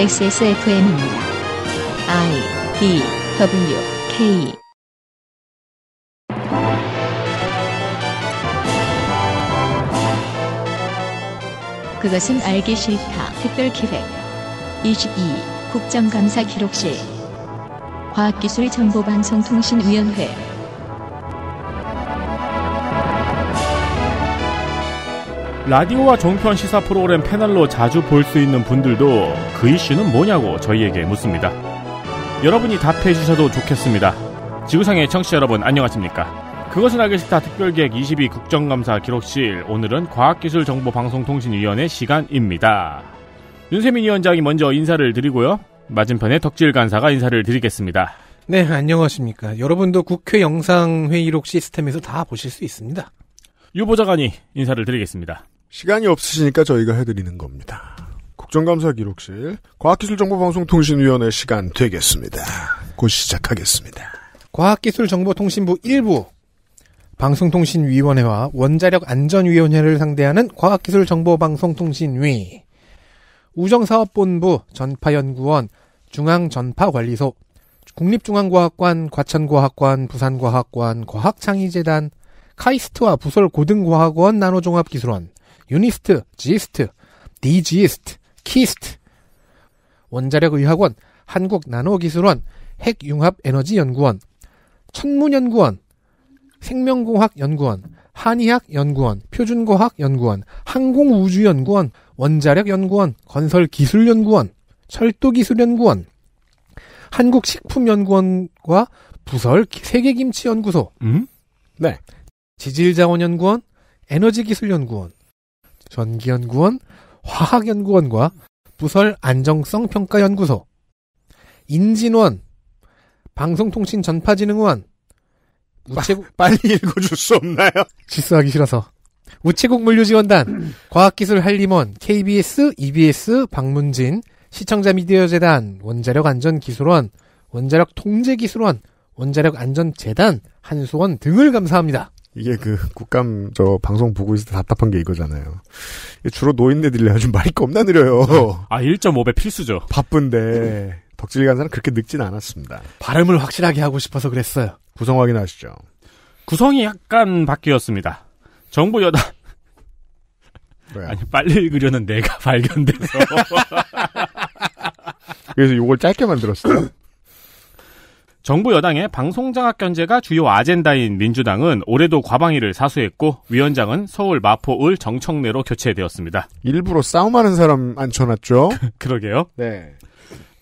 XSFM입니다. I D W K e. 그것은 알기 싫다. 특별기획 22 국정감사 기록실 과학기술정보방송통신위원회 라디오와 종편 시사 프로그램 패널로 자주 볼 수 있는 분들도 그 이슈는 뭐냐고 저희에게 묻습니다. 여러분이 답해 주셔도 좋겠습니다. 지구상의 청취자 여러분 안녕하십니까? 그것은 알기 싫다 특별기획 22 국정감사 기록실 오늘은 과학기술정보방송통신위원회 시간입니다. 윤세민 위원장이 먼저 인사를 드리고요. 맞은편에 덕질 간사가 인사를 드리겠습니다. 네, 안녕하십니까. 여러분도 국회 영상회의록 시스템에서 다 보실 수 있습니다. 유보자관이 인사를 드리겠습니다. 시간이 없으시니까 저희가 해드리는 겁니다. 국정감사 기록실 과학기술정보방송통신위원회 시간 되겠습니다. 곧 시작하겠습니다. 과학기술정보통신부 1부 방송통신위원회와 원자력안전위원회를 상대하는 과학기술정보방송통신위 우정사업본부 전파연구원 중앙전파관리소 국립중앙과학관 과천과학관 부산과학관 과학창의재단 카이스트와 부설 고등과학원 나노종합기술원, 유니스트, 지스트, 디지스트, 키스트, 원자력의학원, 한국나노기술원, 핵융합에너지연구원, 천문연구원, 생명공학연구원, 한의학연구원, 표준과학연구원, 항공우주연구원, 원자력연구원, 건설기술연구원, 철도기술연구원, 한국식품연구원과 부설 세계김치연구소. 음? 네. 지질자원연구원, 에너지기술연구원, 전기연구원, 화학연구원과 부설 안정성평가연구소, 인진원, 방송통신전파진흥원, 우체국 빠, 빨리 읽어줄 수 없나요? 실수하기 싫어서 우체국 물류지원단, 음. 과학기술한림원, KBS, EBS, 박문진, 시청자 미디어 재단, 원자력 안전 기술원, 원자력 통제 기술원, 원자력 안전 재단, 한수원 등을 감사합니다. 이게 그 국감 저 방송 보고 있을 때 답답한 게 이거잖아요. 주로 노인네들이 요즘 말이 겁나 느려요. 아 1.5배 필수죠. 바쁜데 덕질 간사람 그렇게 늙진 않았습니다. 발음을 확실하게 하고 싶어서 그랬어요. 구성 확인하시죠. 구성이 약간 바뀌었습니다. 정부 여당 왜? 아니 빨리 읽으려는 내가 발견돼서 그래서 이걸 짧게 만들었어요. 정부 여당의 방송장악 견제가 주요 아젠다인 민주당은 올해도 과방위를 사수했고 위원장은 서울 마포을 정청래로 교체되었습니다. 일부러 싸움하는 사람 앉혀놨죠? 그, 그러게요. 네.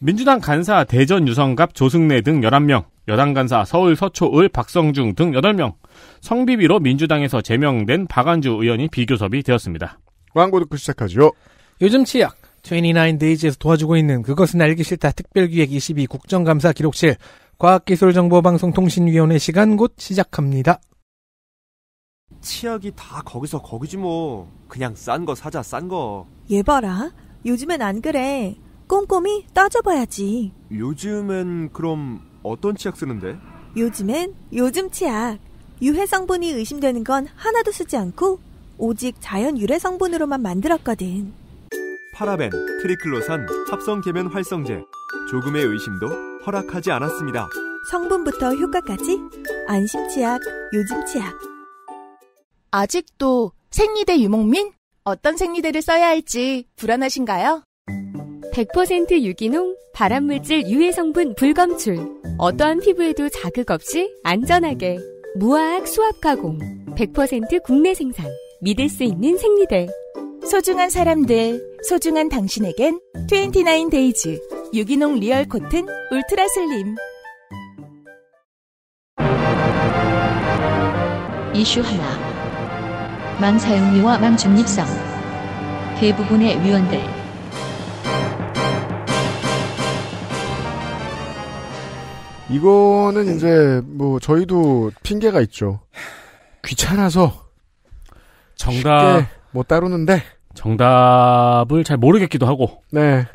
민주당 간사 대전 유성갑 조승래 등 11명, 여당 간사 서울 서초을 박성중 등 8명, 성비비로 민주당에서 제명된 박안주 의원이 비교섭이 되었습니다. 광고 듣고 시작하죠. 요즘 치약 2 9데이즈에서 도와주고 있는 그것은 알기 싫다 특별기획 22 국정감사 기록실 과학기술정보방송통신위원회 시간 곧 시작합니다. 치약이 다 거기서 거기지 뭐. 그냥 싼 거 사자 싼 거. 얘 봐라. 요즘엔 안 그래. 꼼꼼히 따져봐야지. 요즘엔 그럼 어떤 치약 쓰는데? 요즘엔 요즘 치약. 유해 성분이 의심되는 건 하나도 쓰지 않고 오직 자연 유래 성분으로만 만들었거든. 파라벤, 트리클로산, 합성계면 활성제. 조금의 의심도 허락하지 않았습니다. 성분부터 효과까지 안심 치약, 요즘 치약. 아직도 생리대 유목민? 어떤 생리대를 써야 할지 불안하신가요? 100% 유기농, 발암물질 유해 성분 불검출. 어떠한 피부에도 자극 없이 안전하게 무화학 수압 가공. 100% 국내 생산. 믿을 수 있는 생리대. 소중한 사람들, 소중한 당신에겐 29데이즈 유기농 리얼 코튼 울트라 슬림 이슈 하나 망사용료와 망중립성 대부분의 위원들 이거는 이제 뭐 저희도 핑계가 있죠. 귀찮아서 정답 쉽게 못 다루는데 정답을 잘 모르겠기도 하고. 네.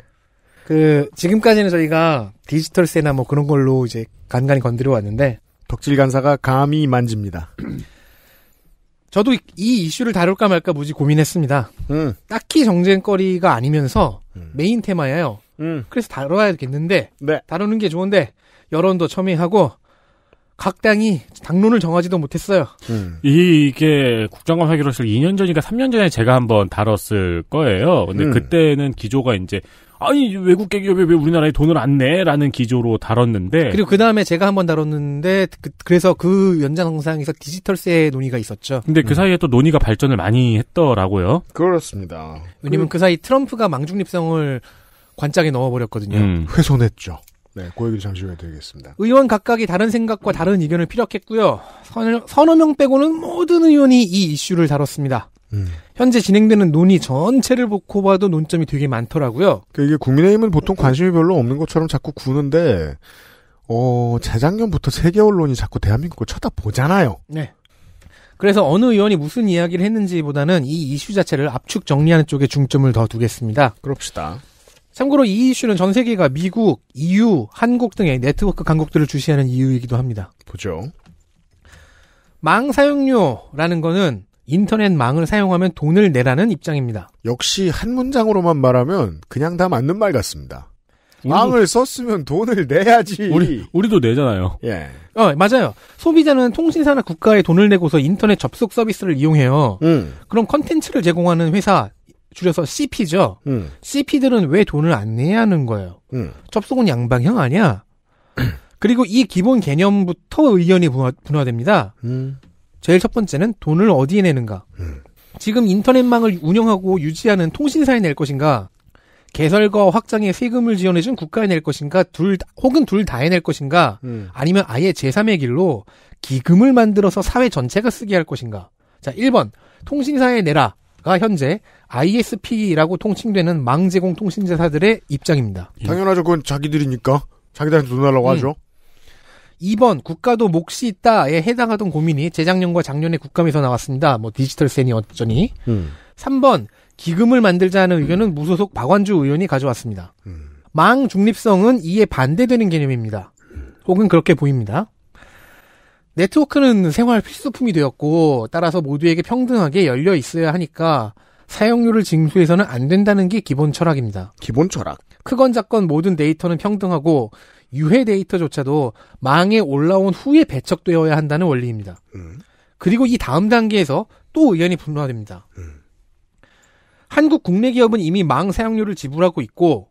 그 지금까지는 저희가 디지털세나 뭐 그런 걸로 이제 간간히 건드려 왔는데 덕질 간사가 감히 만집니다. 저도 이, 이, 이슈를 다룰까 말까 무지 고민했습니다. 음. 딱히 정쟁거리가 아니면서 음. 메인 테마예요. 음. 그래서 다뤄야겠는데 네. 다루는 게 좋은데 여론도 첨예하고 각 당이 당론을 정하지도 못했어요. 음. 이게 국정원 회기로서 2년 전인가 3년 전에 제가 한번 다뤘을 거예요. 근데 음. 그때는 기조가 이제 아니 외국계 기업이 왜 우리나라에 돈을 안 내라는 기조로 다뤘는데 그리고 그 다음에 제가 한번 다뤘는데 그, 래서그 연장상에서 디지털세 의 논의가 있었죠. 근데 그 음. 사이에 또 논의가 발전을 많이 했더라고요. 그렇습니다. 왜냐면 그, 그 사이 트럼프가 망중립성을 관짝에 넣어버렸거든요. 음. 훼손했죠. 네, 고 얘기를 잠시 후에 드리겠습니다. 의원 각각이 다른 생각과 다른 의견을 피력했고요. 서너, 서너 명 빼고는 모든 의원이 이 이슈를 다뤘습니다. 음. 현재 진행되는 논의 전체를 놓고 봐도 논점이 되게 많더라고요. 그러니까 이게 국민의힘은 보통 관심이 별로 없는 것처럼 자꾸 구는데 어, 재작년부터 세계 언론이 자꾸 대한민국을 쳐다보잖아요. 네. 그래서 어느 의원이 무슨 이야기를 했는지보다는 이 이슈 자체를 압축 정리하는 쪽에 중점을 더 두겠습니다. 그럽시다. 참고로 이 이슈는 전 세계가 미국, EU, 한국 등의 네트워크 강국들을 주시하는 이유이기도 합니다. 보죠. 망 사용료라는 거는 인터넷 망을 사용하면 돈을 내라는 입장입니다. 역시 한 문장으로만 말하면 그냥 다 맞는 말 같습니다. 망을 썼으면 돈을 내야지. 우리, 우리도 내잖아요. 예. 어, 맞아요. 소비자는 통신사나 국가에 돈을 내고서 인터넷 접속 서비스를 이용해요. 음. 그럼 컨텐츠를 제공하는 회사, 줄여서 CP죠. 음. CP들은 왜 돈을 안 내야 하는 거예요. 음. 접속은 양방향 아니야. 그리고 이 기본 개념부터 의견이 분화, 됩니다 음. 제일 첫 번째는 돈을 어디에 내는가. 음. 지금 인터넷망을 운영하고 유지하는 통신사에 낼 것인가, 개설과 확장에 세금을 지원해준 국가에 낼 것인가, 둘, 혹은 둘 다에 낼 것인가, 음. 아니면 아예 제3의 길로 기금을 만들어서 사회 전체가 쓰게 할 것인가. 자, 1번. 통신사에 내라. 가 현재 ISP라고 통칭되는 망제공 통신제사들의 입장입니다. 예. 당연하죠. 그건 자기들이니까. 자기들한테 돈 달라고 음. 하죠. 2번 국가도 몫이 있다에 해당하던 고민이 재작년과 작년에 국감에서 나왔습니다. 뭐 디지털 세니 어쩌니. 음. 3번 기금을 만들자는 음. 의견은 무소속 박완주 의원이 가져왔습니다. 음. 망 중립성은 이에 반대되는 개념입니다. 음. 혹은 그렇게 보입니다. 네트워크는 생활 필수품이 되었고 따라서 모두에게 평등하게 열려 있어야 하니까 사용료를 징수해서는 안 된다는 게 기본 철학입니다. 기본 철학. 크건 작건 모든 데이터는 평등하고 유해 데이터조차도 망에 올라온 후에 배척되어야 한다는 원리입니다. 음. 그리고 이 다음 단계에서 또 의견이 분노화됩니다. 음. 한국 국내 기업은 이미 망 사용료를 지불하고 있고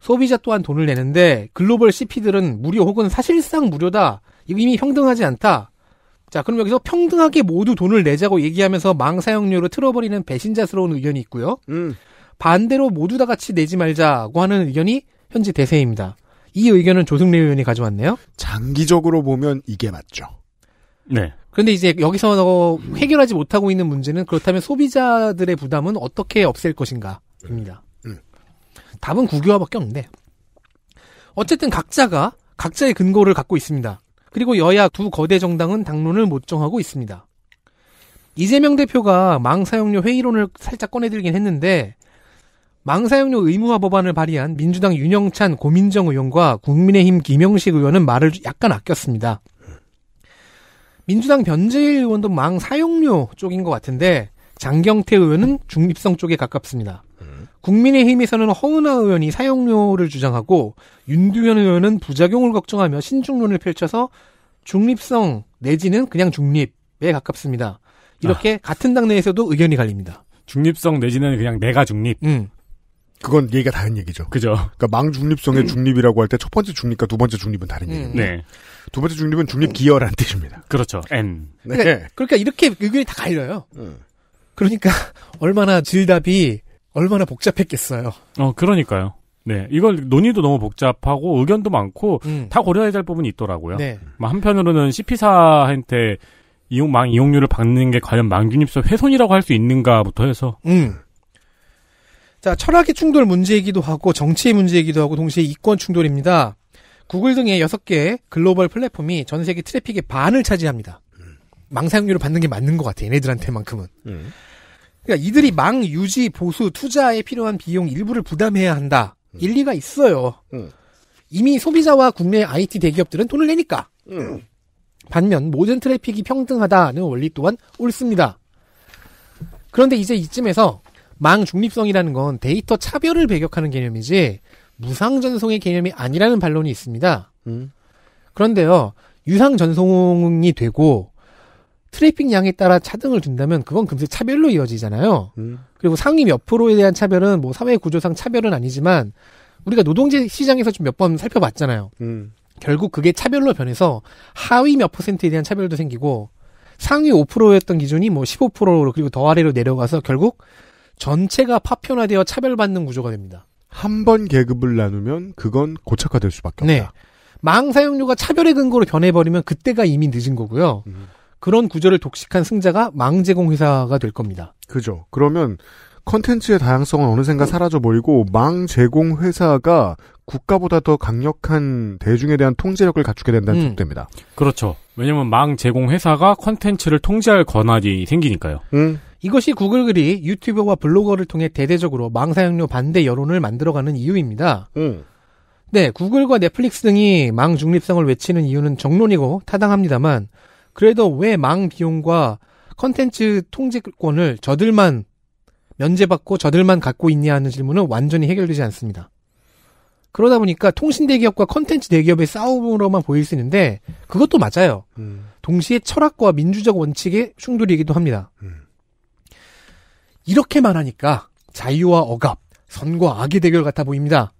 소비자 또한 돈을 내는데 글로벌 CP들은 무료 혹은 사실상 무료다 이미 평등하지 않다. 자, 그럼 여기서 평등하게 모두 돈을 내자고 얘기하면서 망사용료로 틀어버리는 배신자스러운 의견이 있고요. 음. 반대로 모두 다 같이 내지 말자고 하는 의견이 현재 대세입니다. 이 의견은 조승래 의원이 가져왔네요. 장기적으로 보면 이게 맞죠. 네. 그런데 이제 여기서 해결하지 못하고 있는 문제는 그렇다면 소비자들의 부담은 어떻게 없앨 것인가입니다. 음. 음. 답은 국유화밖에 없네. 어쨌든 각자가 각자의 근거를 갖고 있습니다. 그리고 여야 두 거대 정당은 당론을 못 정하고 있습니다. 이재명 대표가 망사용료 회의론을 살짝 꺼내들긴 했는데 망사용료 의무화 법안을 발의한 민주당 윤영찬 고민정 의원과 국민의힘 김영식 의원은 말을 약간 아꼈습니다. 민주당 변재일 의원도 망사용료 쪽인 것 같은데 장경태 의원은 중립성 쪽에 가깝습니다. 국민의힘에서는 허은하 의원이 사용료를 주장하고 윤두현 의원은 부작용을 걱정하며 신중론을 펼쳐서 중립성 내지는 그냥 중립에 가깝습니다. 이렇게 아. 같은 당내에서도 의견이 갈립니다. 중립성 내지는 그냥 내가 중립. 음. 그건 얘기가 다른 얘기죠. 그죠. 그러니까 망중립성의 음. 중립이라고 할 때 첫 번째 중립과 두 번째 중립은 다른 음. 얘기입니다. 네. 두 번째 중립은 중립 기여라는 뜻입니다. 그렇죠. N. 그러니까 네. 그러니까, 그러니까 이렇게 의견이 다 갈려요. 음. 그러니까 얼마나 질답이 얼마나 복잡했겠어요. 어, 그러니까요. 네, 이걸 논의도 너무 복잡하고 의견도 많고 음. 다 고려해야 될 부분이 있더라고요. 네. 뭐 한편으로는 CP사한테 이용 망 이용료를 받는 게 과연 망균입소 훼손이라고 할 수 있는가부터 해서. 음. 자, 철학의 충돌 문제이기도 하고 정치의 문제이기도 하고 동시에 이권 충돌입니다. 구글 등의 6개의 글로벌 플랫폼이 전 세계 트래픽의 반을 차지합니다. 음. 망사용료를 받는 게 맞는 것 같아, 얘네들한테만큼은. 음. 그러니까 이들이 망 유지 보수 투자에 필요한 비용 일부를 부담해야 한다. 음. 일리가 있어요. 음. 이미 소비자와 국내 IT 대기업들은 돈을 내니까. 음. 반면 모든 트래픽이 평등하다는 원리 또한 옳습니다. 그런데 이제 이쯤에서 망 중립성이라는 건 데이터 차별을 배격하는 개념이지 무상 전송의 개념이 아니라는 반론이 있습니다. 음. 그런데요, 유상 전송이 되고 트래픽 양에 따라 차등을 준다면 그건 금세 차별로 이어지잖아요. 음. 그리고 상위 몇 프로에 대한 차별은 뭐 사회 구조상 차별은 아니지만 우리가 노동제 시장에서 좀 몇 번 살펴봤잖아요. 음. 결국 그게 차별로 변해서 하위 몇 퍼센트에 대한 차별도 생기고 상위 5%였던 기준이 뭐 15%로 그리고 더 아래로 내려가서 결국 전체가 파편화되어 차별받는 구조가 됩니다. 한 번 계급을 나누면 그건 고착화될 수밖에 네. 없다. 네. 망 사용료가 차별의 근거로 변해버리면 그때가 이미 늦은 거고요. 음. 그런 구조를 독식한 승자가 망제공 회사가 될 겁니다. 그죠. 그러면 컨텐츠의 다양성은 어느샌가 사라져 버리고 망제공 회사가 국가보다 더 강력한 대중에 대한 통제력을 갖추게 된다는 음. 뜻입니다. 그렇죠. 왜냐면 하망 제공 회사가 컨텐츠를 통제할 권한이 생기니까요. 음. 이것이 구글글이 유튜버와 블로거를 통해 대대적으로 망 사용료 반대 여론을 만들어가는 이유입니다. 음. 네, 구글과 넷플릭스 등이 망 중립성을 외치는 이유는 정론이고 타당합니다만 그래도 왜 망 비용과 컨텐츠 통제권을 저들만 면제받고 저들만 갖고 있냐 하는 질문은 완전히 해결되지 않습니다. 그러다 보니까 통신 대기업과 컨텐츠 대기업의 싸움으로만 보일 수 있는데 그것도 맞아요. 음. 동시에 철학과 민주적 원칙의 충돌이기도 합니다. 음. 이렇게말 하니까 자유와 억압, 선과 악의 대결 같아 보입니다.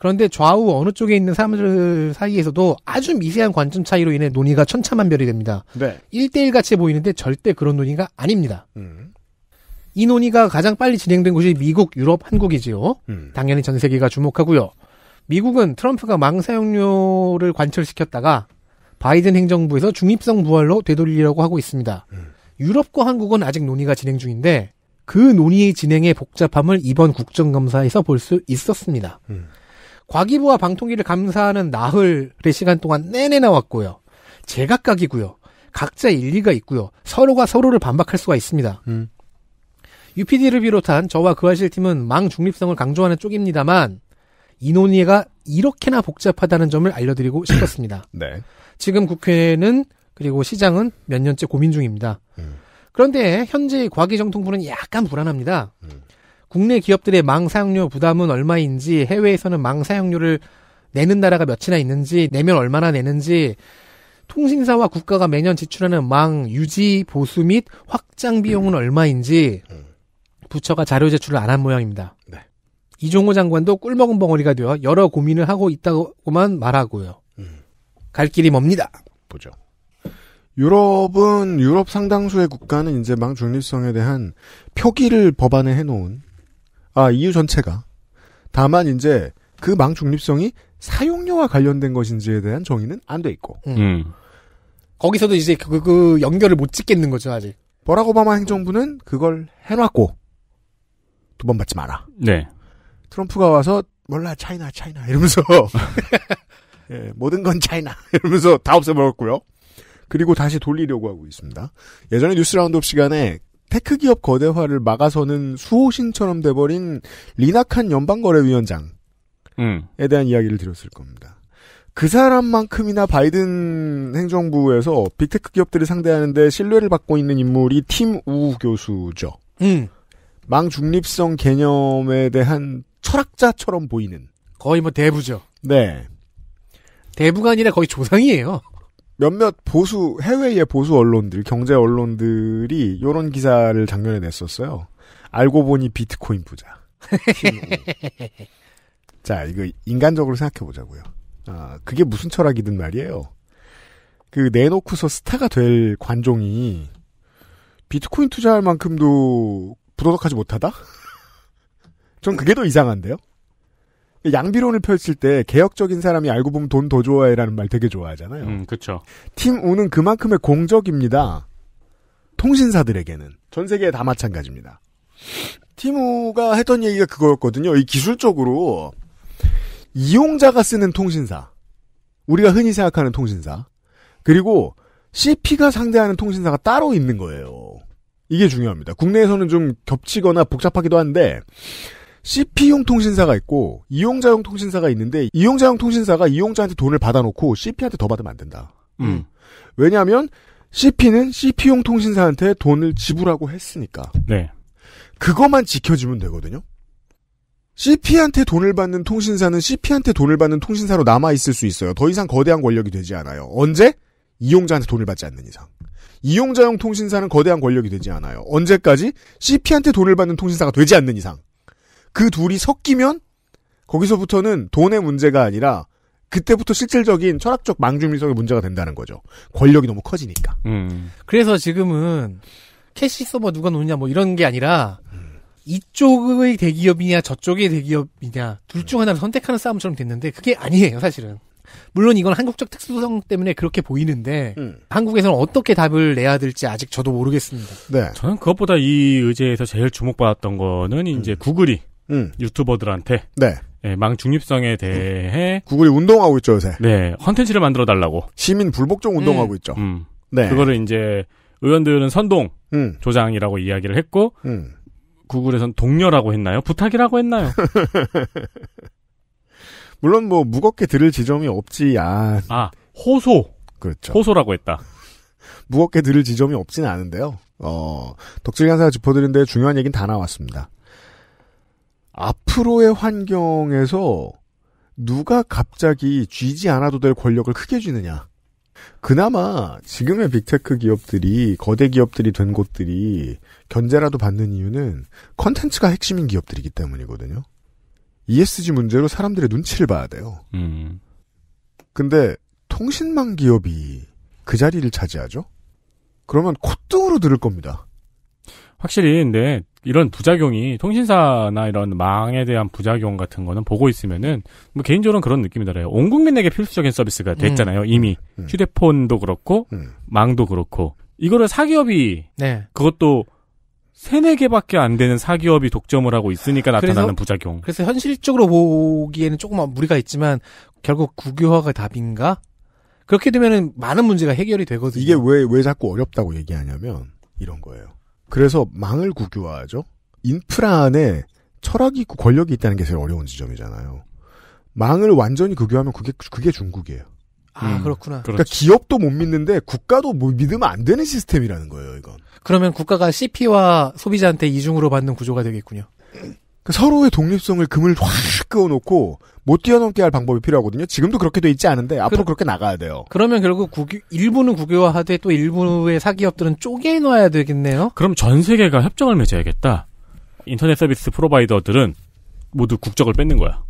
그런데 좌우 어느 쪽에 있는 사람들 사이에서도 아주 미세한 관점 차이로 인해 논의가 천차만별이 됩니다. 네. 1대1 같이 보이는데 절대 그런 논의가 아닙니다. 음. 이 논의가 가장 빨리 진행된 곳이 미국, 유럽, 한국이지요. 음. 당연히 전 세계가 주목하고요. 미국은 트럼프가 망사용료를 관철시켰다가 바이든 행정부에서 중립성 부활로 되돌리려고 하고 있습니다. 음. 유럽과 한국은 아직 논의가 진행 중인데 그 논의의 진행의 복잡함을 이번 국정감사에서 볼 수 있었습니다. 음. 과기부와 방통위를 감사하는 나흘의 시간 동안 내내 나왔고요. 제각각이고요. 각자 일리가 있고요. 서로가 서로를 반박할 수가 있습니다. 음. UPD를 비롯한 저와 그아실 팀은 망 중립성을 강조하는 쪽입니다만 이 논의가 이렇게나 복잡하다는 점을 알려드리고 싶었습니다. 네. 지금 국회는 그리고 시장은 몇 년째 고민 중입니다. 음. 그런데 현재 과기정통부는 약간 불안합니다. 음. 국내 기업들의 망사용료 부담은 얼마인지 해외에서는 망사용료를 내는 나라가 몇이나 있는지 내면 얼마나 내는지 통신사와 국가가 매년 지출하는 망 유지 보수 및 확장 비용은 음. 얼마인지 부처가 자료 제출을 안 한 모양입니다. 네. 이종호 장관도 꿀먹은 벙어리가 되어 여러 고민을 하고 있다고만 말하고요. 음. 갈 길이 멉니다. 보죠. 유럽은 유럽 상당수의 국가는 이제 망 중립성에 대한 표기를 법안에 해놓은 아, EU 전체가. 다만 이제 그 망 중립성이 사용료와 관련된 것인지에 대한 정의는 안 돼 있고. 음. 음. 거기서도 이제 그, 그 연결을 못 짓겠는 거죠, 아직. 버락 오바마 행정부는 그걸 해놨고 두 번 받지 마라. 네. 트럼프가 와서 몰라 차이나 차이나 이러면서 예, 모든 건 차이나 이러면서 다 없애버렸고요. 그리고 다시 돌리려고 하고 있습니다. 예전에 뉴스 라운드업 시간에 테크 기업 거대화를 막아서는 수호신처럼 돼버린 리나칸 연방거래위원장에 음. 대한 이야기를 드렸을 겁니다. 그 사람만큼이나 바이든 행정부에서 빅테크 기업들을 상대하는데 신뢰를 받고 있는 인물이 팀 우 교수죠. 음. 망중립성 개념에 대한 철학자처럼 보이는. 거의 뭐 대부죠. 네. 대부가 아니라 거의 조상이에요. 몇몇 보수 해외의 보수 언론들, 경제 언론들이 이런 기사를 작년에 냈었어요. 알고 보니 비트코인 부자. 자, 이거 인간적으로 생각해 보자고요. 아, 그게 무슨 철학이든 말이에요. 그 내놓고서 스타가 될 관종이 비트코인 투자할 만큼도 부도덕하지 못하다? 전 그게 더 이상한데요. 양비론을 펼칠 때 개혁적인 사람이 알고 보면 돈 더 좋아해라는 말 되게 좋아하잖아요. 음, 그렇죠. 팀 우는 그만큼의 공적입니다. 통신사들에게는 전 세계에 다 마찬가지입니다. 팀우가 했던 얘기가 그거였거든요. 이 기술적으로 이용자가 쓰는 통신사, 우리가 흔히 생각하는 통신사, 그리고 CP가 상대하는 통신사가 따로 있는 거예요. 이게 중요합니다. 국내에서는 좀 겹치거나 복잡하기도 한데 CP용 통신사가 있고 이용자용 통신사가 있는데 이용자용 통신사가 이용자한테 돈을 받아놓고 CP한테 더 받으면 안 된다. 음. 왜냐하면 CP는 CP용 통신사한테 돈을 지불하고 했으니까. 네. 그것만 지켜주면 되거든요. CP한테 돈을 받는 통신사는 CP한테 돈을 받는 통신사로 남아있을 수 있어요. 더 이상 거대한 권력이 되지 않아요. 언제? 이용자한테 돈을 받지 않는 이상. 이용자용 통신사는 거대한 권력이 되지 않아요. 언제까지? CP한테 돈을 받는 통신사가 되지 않는 이상. 그 둘이 섞이면 거기서부터는 돈의 문제가 아니라 그때부터 실질적인 철학적 망주민성의 문제가 된다는 거죠. 권력이 너무 커지니까. 음. 그래서 지금은 캐시 서버 누가 노냐 뭐 이런 게 아니라 이쪽의 대기업이냐 저쪽의 대기업이냐 둘 중 하나를 선택하는 싸움처럼 됐는데 그게 아니에요 사실은. 물론 이건 한국적 특수성 때문에 그렇게 보이는데 음. 한국에서는 어떻게 답을 내야 될지 아직 저도 모르겠습니다. 네. 저는 그것보다 이 의제에서 제일 주목받았던 거는 이제 음. 구글이 음. 유튜버들한테 네. 네, 망 중립성에 대해 음. 구글이 운동하고 있죠 요새. 네, 컨텐츠를 만들어 달라고. 시민 불복종 운동하고 음. 있죠. 음. 네. 그거를 이제 의원들은 선동 음. 조장이라고 이야기를 했고 음. 구글에선 동료라고 했나요? 부탁이라고 했나요? 물론 뭐 무겁게 들을 지점이 없지 않. 아 호소. 그렇죠. 호소라고 했다. 무겁게 들을 지점이 없진 않은데요. 어, 덕질 간사 가 짚어드린 데 중요한 얘기는 다 나왔습니다. 앞으로의 환경에서 누가 갑자기 쥐지 않아도 될 권력을 크게 쥐느냐. 그나마 지금의 빅테크 기업들이 거대 기업들이 된 곳들이 견제라도 받는 이유는 컨텐츠가 핵심인 기업들이기 때문이거든요. ESG 문제로 사람들의 눈치를 봐야 돼요. 음. 근데 통신망 기업이 그 자리를 차지하죠? 그러면 콧등으로 들을 겁니다. 확실히 근데 이런 부작용이 통신사나 이런 망에 대한 부작용 같은 거는 보고 있으면은 뭐 개인적으로는 그런 느낌이들어요온 국민에게 필수적인 서비스가 음. 됐잖아요. 음. 이미 음. 휴대폰도 그렇고 음. 망도 그렇고 이거를 사기업이 네. 그것도 세네 개밖에 안 되는 사기업이 독점을 하고 있으니까 나타나는 그래서, 부작용. 그래서 현실적으로 보기에는 조금 무리가 있지만 결국 국유화가 답인가? 그렇게 되면은 많은 문제가 해결이 되거든요. 이게 왜 왜 자꾸 어렵다고 얘기하냐면 이런 거예요. 그래서 망을 국유화하죠. 인프라 안에 철학이 있고 권력이 있다는 게 제일 어려운 지점이잖아요. 망을 완전히 국유하면 그게 그게 중국이에요. 아 음. 그렇구나. 그러니까 그렇지. 기업도 못 믿는데 국가도 뭐 믿으면 안 되는 시스템이라는 거예요, 이건. 그러면 국가가 CP와 소비자한테 이중으로 받는 구조가 되겠군요. 그 서로의 독립성을 금을 확 끄어놓고 못 뛰어넘게 할 방법이 필요하거든요. 지금도 그렇게 돼 있지 않은데 앞으로 그, 렇게 나가야 돼요. 그러면 결국 국유, 일부는 국유화하되 또 일부의 사기업들은 쪼개놓아야 되겠네요. 그럼 전 세계가 협정을 맺어야겠다. 인터넷 서비스 프로바이더들은 모두 국적을 뺏는 거야.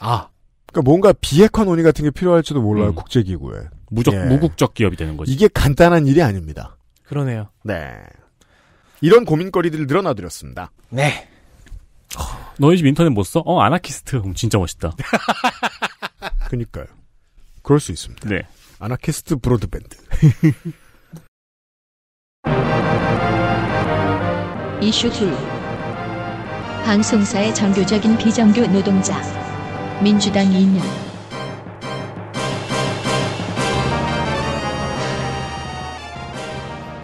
아. 그러니까 뭔가 비핵화 논의 같은 게 필요할지도 몰라요. 음. 국제기구에. 무적, 예. 무국적 기업이 되는 거지. 이게 간단한 일이 아닙니다. 그러네요. 네. 이런 고민거리들을 늘어나드렸습니다. 네. 너희 집 인터넷 못 써? 어, 아나키스트. 음, 진짜 멋있다. 그니까요. 그럴 수 있습니다. 네. 아나키스트 브로드밴드. 이슈 2. 방송사의 정교적인 비정규 노동자. 민주당 2년.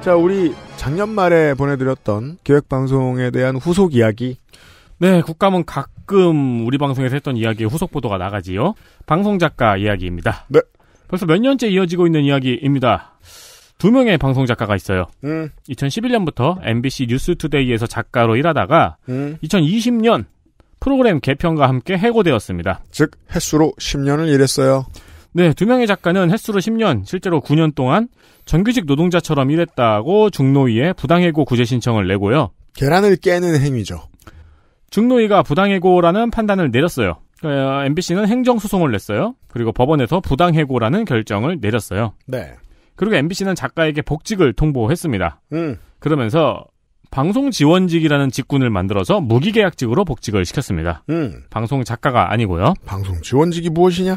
자, 우리 작년 말에 보내드렸던 기획방송에 대한 후속 이야기 네, 국감은 가끔 우리 방송에서 했던 이야기의 후속 보도가 나가지요. 방송 작가 이야기입니다. 네. 벌써 몇 년째 이어지고 있는 이야기입니다. 두 명의 방송 작가가 있어요. 음. 2011년부터 MBC 뉴스투데이에서 작가로 일하다가 음. 2020년 프로그램 개편과 함께 해고되었습니다. 즉 횟수로 10년을 일했어요. 네, 두 명의 작가는 횟수로 10년, 실제로 9년 동안 정규직 노동자처럼 일했다고 중노위에 부당해고 구제 신청을 내고요. 계란을 깨는 행위죠. 중노위가 부당해고라는 판단을 내렸어요. MBC는 어, 행정소송을 냈어요. 그리고 법원에서 부당해고라는 결정을 내렸어요. 네. 그리고 MBC는 작가에게 복직을 통보했습니다. 음. 그러면서 방송 지원직이라는 직군을 만들어서 무기계약직으로 복직을 시켰습니다. 음. 방송 작가가 아니고요. 방송 지원직이 무엇이냐?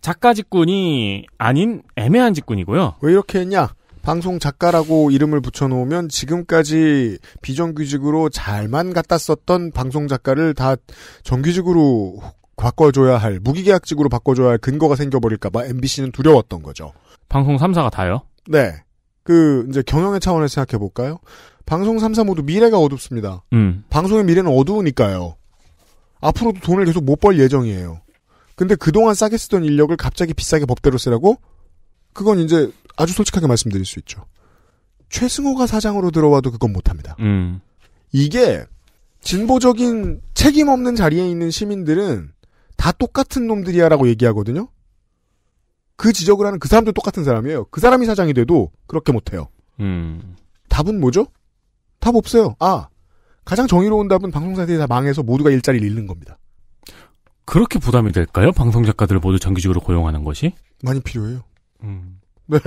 작가 직군이 아닌 애매한 직군이고요. 왜 이렇게 했냐? 방송 작가라고 이름을 붙여놓으면 지금까지 비정규직으로 잘만 갖다 썼던 방송 작가를 다 정규직으로 바꿔줘야 할 무기계약직으로 바꿔줘야 할 근거가 생겨버릴까봐 MBC는 두려웠던 거죠. 방송 3사가 다요? 네. 그 이제 경영의 차원에서 생각해 볼까요? 방송 3사 모두 미래가 어둡습니다. 음. 방송의 미래는 어두우니까요. 앞으로도 돈을 계속 못 벌 예정이에요. 근데 그동안 싸게 쓰던 인력을 갑자기 비싸게 법대로 쓰라고 그건 이제 아주 솔직하게 말씀드릴 수 있죠. 최승호가 사장으로 들어와도 그건 못합니다. 음. 이게 진보적인 책임 없는 자리에 있는 시민들은 다 똑같은 놈들이야라고 얘기하거든요. 그 지적을 하는 그 사람도 똑같은 사람이에요. 그 사람이 사장이 돼도 그렇게 못해요. 음. 답은 뭐죠? 답 없어요. 아 가장 정의로운 답은 방송사들이 다 망해서 모두가 일자리를 잃는 겁니다. 그렇게 부담이 될까요? 방송 작가들을 모두 정규직으로 고용하는 것이 많이 필요해요. 음. 네.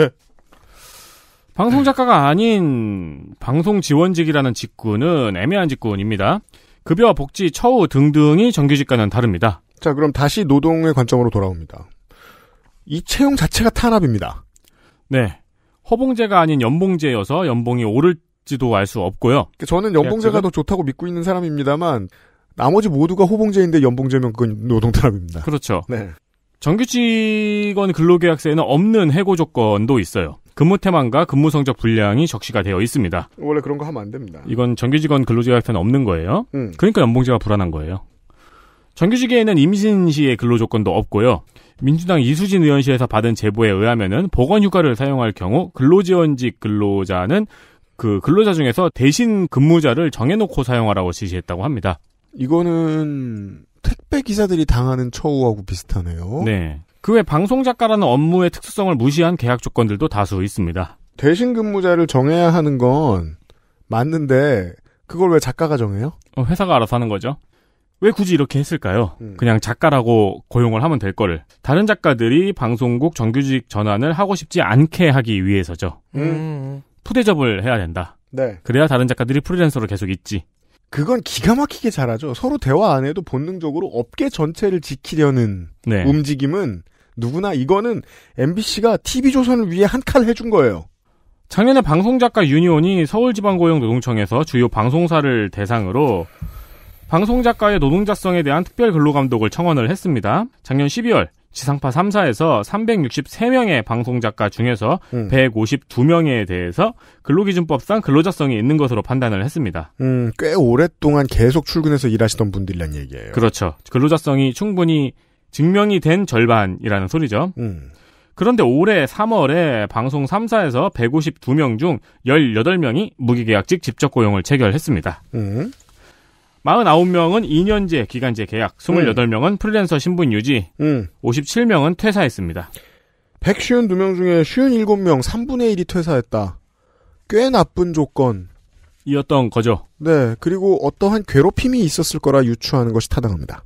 방송 작가가 아닌 방송 지원직이라는 직군은 애매한 직군입니다. 급여와 복지, 처우 등등이 정규직과는 다릅니다. 자, 그럼 다시 노동의 관점으로 돌아옵니다. 이 채용 자체가 탄압입니다. 네. 허봉제가 아닌 연봉제여서 연봉이 오를지도 알 수 없고요. 그러니까 저는 연봉제가 더 좋다고 믿고 있는 사람입니다만 나머지 모두가 호봉제인데 연봉제면 그건 노동 탄압입니다. 그렇죠. 네. 정규직원 근로계약서에는 없는 해고 조건도 있어요. 근무 태만과 근무 성적 분량이 적시가 되어 있습니다. 원래 그런 거 하면 안 됩니다. 이건 정규직원 근로계약서는 없는 거예요. 음. 그러니까 연봉제가 불안한 거예요. 정규직에는 임신 시의 근로 조건도 없고요. 민주당 이수진 의원실에서 받은 제보에 의하면은 보건휴가를 사용할 경우 근로지원직 근로자는 그 근로자 중에서 대신 근무자를 정해놓고 사용하라고 지시했다고 합니다. 이거는 택배 기사들이 당하는 처우하고 비슷하네요. 네. 그 외 방송 작가라는 업무의 특수성을 무시한 계약 조건들도 다수 있습니다. 대신 근무자를 정해야 하는 건 맞는데 그걸 왜 작가가 정해요? 어, 회사가 알아서 하는 거죠. 왜 굳이 이렇게 했을까요? 음. 그냥 작가라고 고용을 하면 될 거를. 다른 작가들이 방송국 정규직 전환을 하고 싶지 않게 하기 위해서죠. 음. 음. 푸대접을 해야 된다. 네. 그래야 다른 작가들이 프리랜서로 계속 있지. 그건 기가 막히게 잘하죠. 서로 대화 안 해도 본능적으로 업계 전체를 지키려는 네. 움직임은 누구나 이거는 MBC가 TV조선을 위해 한칼 해준 거예요. 작년에 방송작가 유니온이 서울지방고용노동청에서 주요 방송사를 대상으로 방송작가의 노동자성에 대한 특별 근로감독을 청원을 했습니다. 작년 12월 지상파 3사에서 363명의 방송작가 중에서 음. 152명에 대해서 근로기준법상 근로자성이 있는 것으로 판단을 했습니다. 음, 꽤 오랫동안 계속 출근해서 일하시던 분들이란 얘기예요. 그렇죠. 근로자성이 충분히 증명이 된 절반이라는 소리죠. 음. 그런데 올해 3월에 방송 3사에서 152명 중 18명이 무기계약직 직접 고용을 체결했습니다. 음. 49명은 2년제 기간제 계약, 28명은 음. 프리랜서 신분 유지, 음. 57명은 퇴사했습니다. 152명 중에 57명 3분의 1이 퇴사했다. 꽤 나쁜 조건. 이었던 거죠. 네. 그리고 어떠한 괴롭힘이 있었을 거라 유추하는 것이 타당합니다.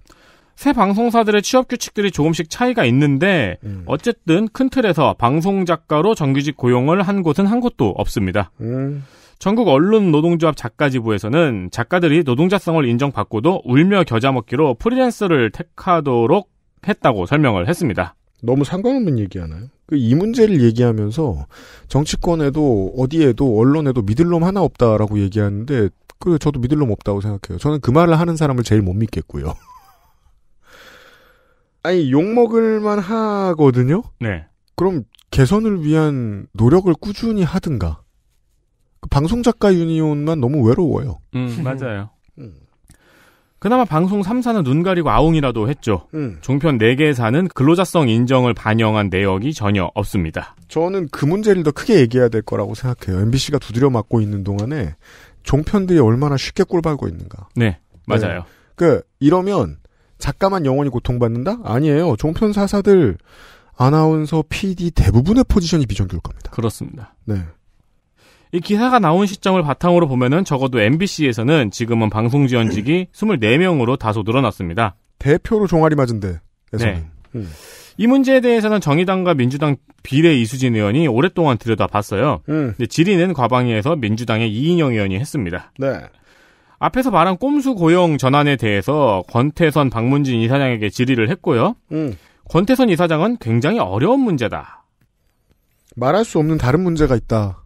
새 방송사들의 취업 규칙들이 조금씩 차이가 있는데 음. 어쨌든 큰 틀에서 방송 작가로 정규직 고용을 한 곳은 한 곳도 없습니다. 음. 전국 언론 노동조합 작가지부에서는 작가들이 노동자성을 인정받고도 울며 겨자 먹기로 프리랜서를 택하도록 했다고 설명을 했습니다. 너무 상관없는 얘기 하나요? 그 이 문제를 얘기하면서 정치권에도 어디에도 언론에도 믿을 놈 하나 없다라고 얘기하는데 그 저도 믿을 놈 없다고 생각해요. 저는 그 말을 하는 사람을 제일 못 믿겠고요. 아니 욕 먹을만 하거든요. 네. 그럼 개선을 위한 노력을 꾸준히 하든가. 그 방송 작가 유니온만 너무 외로워요. 음, 음. 맞아요. 음. 그나마 방송 3사는 눈 가리고 아웅이라도 했죠. 음. 종편 4개사는 근로자성 인정을 반영한 내역이 전혀 없습니다. 저는 그 문제를 더 크게 얘기해야 될 거라고 생각해요. MBC가 두드려 맞고 있는 동안에 종편들이 얼마나 쉽게 꿀밟고 있는가. 네, 네. 맞아요. 네. 그 이러면 작가만 영원히 고통받는다? 아니에요. 종편 사사들 아나운서, PD 대부분의 포지션이 비정규일 겁니다. 그렇습니다. 네. 이 기사가 나온 시점을 바탕으로 보면은 적어도 MBC에서는 지금은 방송 지원직이 24명으로 다소 늘어났습니다. 대표로 종아리 맞은데. 네. 음. 이 문제에 대해서는 정의당과 민주당 비례 이수진 의원이 오랫동안 들여다봤어요. 음. 근데 질의는 과방위에서 민주당의 이인영 의원이 했습니다. 네. 앞에서 말한 꼼수 고용 전환에 대해서 권태선 박문진 이사장에게 질의를 했고요. 음. 권태선 이사장은 굉장히 어려운 문제다. 말할 수 없는 다른 문제가 있다.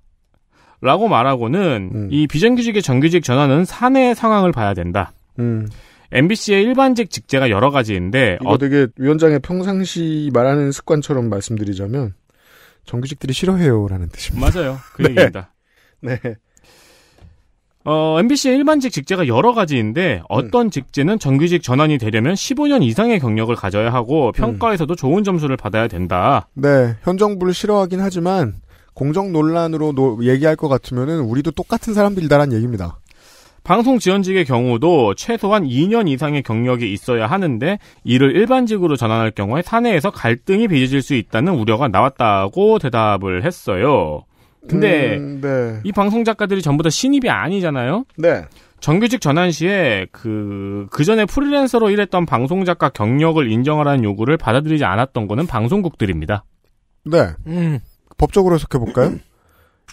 라고 말하고는 음. 이 비정규직의 정규직 전환은 사내 상황을 봐야 된다. 음. MBC의 일반직 직제가 여러 가지인데 이거 어, 되게 위원장의 평상시 말하는 습관처럼 말씀드리자면 정규직들이 싫어해요라는 뜻입니다. 맞아요. 그 네. 얘기입니다. 네. 어, MBC의 일반직 직제가 여러 가지인데 어떤 음. 직제는 정규직 전환이 되려면 15년 이상의 경력을 가져야 하고 음. 평가에서도 음. 좋은 점수를 받아야 된다. 네, 현 정부를 싫어하긴 하지만 공정 논란으로 노, 얘기할 것 같으면은 우리도 똑같은 사람들이다라는 얘기입니다. 방송 지원직의 경우도 최소한 2년 이상의 경력이 있어야 하는데 이를 일반직으로 전환할 경우에 사내에서 갈등이 빚어질 수 있다는 우려가 나왔다고 대답을 했어요. 근데 음, 네. 이 방송 작가들이 전부 다 신입이 아니잖아요. 네. 정규직 전환 시에 그, 그 전에 프리랜서로 일했던 방송작가 경력을 인정하라는 요구를 받아들이지 않았던 거는 방송국들입니다. 네. 음. 법적으로 해석해 볼까요? 음.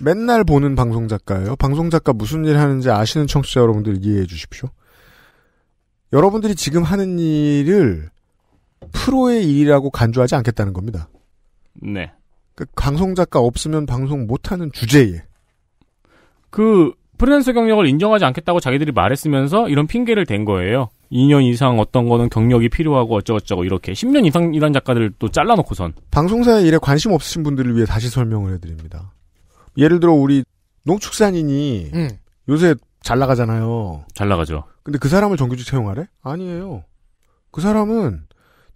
맨날 보는 방송 작가예요. 방송 작가 무슨 일 하는지 아시는 청취자 여러분들 이해해 주십시오. 여러분들이 지금 하는 일을 프로의 일이라고 간주하지 않겠다는 겁니다. 네. 그 방송 작가 없으면 방송 못하는 주제에 그 프리랜서 경력을 인정하지 않겠다고 자기들이 말했으면서 이런 핑계를 댄 거예요. 2년 이상 어떤 거는 경력이 필요하고 어쩌고저쩌고 이렇게 10년 이상 일한 작가들을 또 잘라놓고선 방송사의 일에 관심 없으신 분들을 위해 다시 설명을 해드립니다. 예를 들어 우리 농축산인이 음. 요새 잘 나가잖아요. 잘 나가죠. 근데 그 사람을 정규직 채용하래? 아니에요. 그 사람은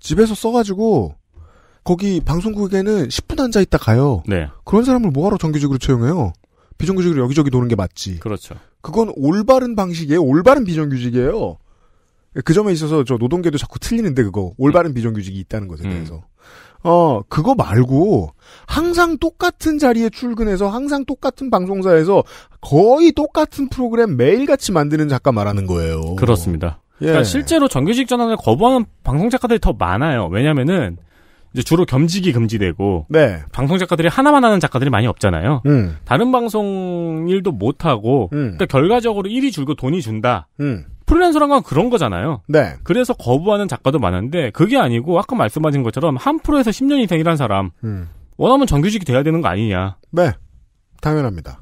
집에서 써가지고 거기 방송국에는 10분 앉아 있다 가요. 네. 그런 사람을 뭐하러 정규직으로 채용해요? 비정규직으로 여기저기 도는 게 맞지. 그렇죠. 그건 올바른 방식이에요. 올바른 비정규직이에요. 그 점에 있어서 저 노동계도 자꾸 틀리는데 그거 올바른 음. 비정규직이 있다는 것에 대해서. 음. 어, 그거 말고 항상 똑같은 자리에 출근해서 항상 똑같은 방송사에서 거의 똑같은 프로그램 매일같이 만드는 작가 말하는 거예요. 그렇습니다. 그러니까 예. 그러니까 실제로 정규직 전환을 거부하는 방송 작가들이 더 많아요. 왜냐면은 이제 주로 겸직이 금지되고 네. 방송 작가들이 하나만 하는 작가들이 많이 없잖아요. 음. 다른 방송 일도 못 하고 음. 그러니까 결과적으로 일이 줄고 돈이 준다. 음. 프리랜서란 건 그런 거잖아요. 네. 그래서 거부하는 작가도 많은데 그게 아니고 아까 말씀하신 것처럼 한 프로에서 10년 이상 일한 사람 음. 원하면 정규직이 돼야 되는 거 아니냐. 네. 당연합니다.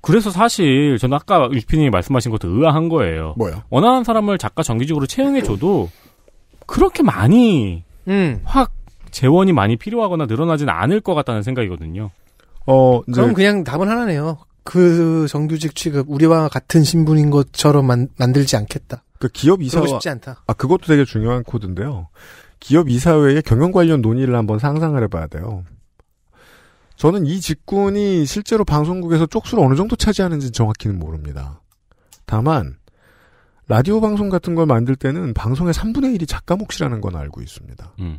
그래서 사실 저는 아까 유피님이 말씀하신 것도 의아한 거예요. 뭐요? 원하는 사람을 작가 정규직으로 채용해줘도 그렇게 많이 음. 확 재원이 많이 필요하거나 늘어나진 않을 것 같다는 생각이거든요. 어, 그럼 그냥 답은 하나네요. 그 정규직 취급 우리와 같은 신분인 것처럼 만, 만들지 않겠다. 그 기업 이사회 쉽지 않다. 아 그것도 되게 중요한 코드인데요. 기업 이사회의 경영 관련 논의를 한번 상상을 해봐야 돼요. 저는 이 직군이 실제로 방송국에서 쪽수를 어느 정도 차지하는지 정확히는 모릅니다. 다만 라디오 방송 같은 걸 만들 때는 방송의 3분의 1이 작가 몫이라는 건 알고 있습니다. 음.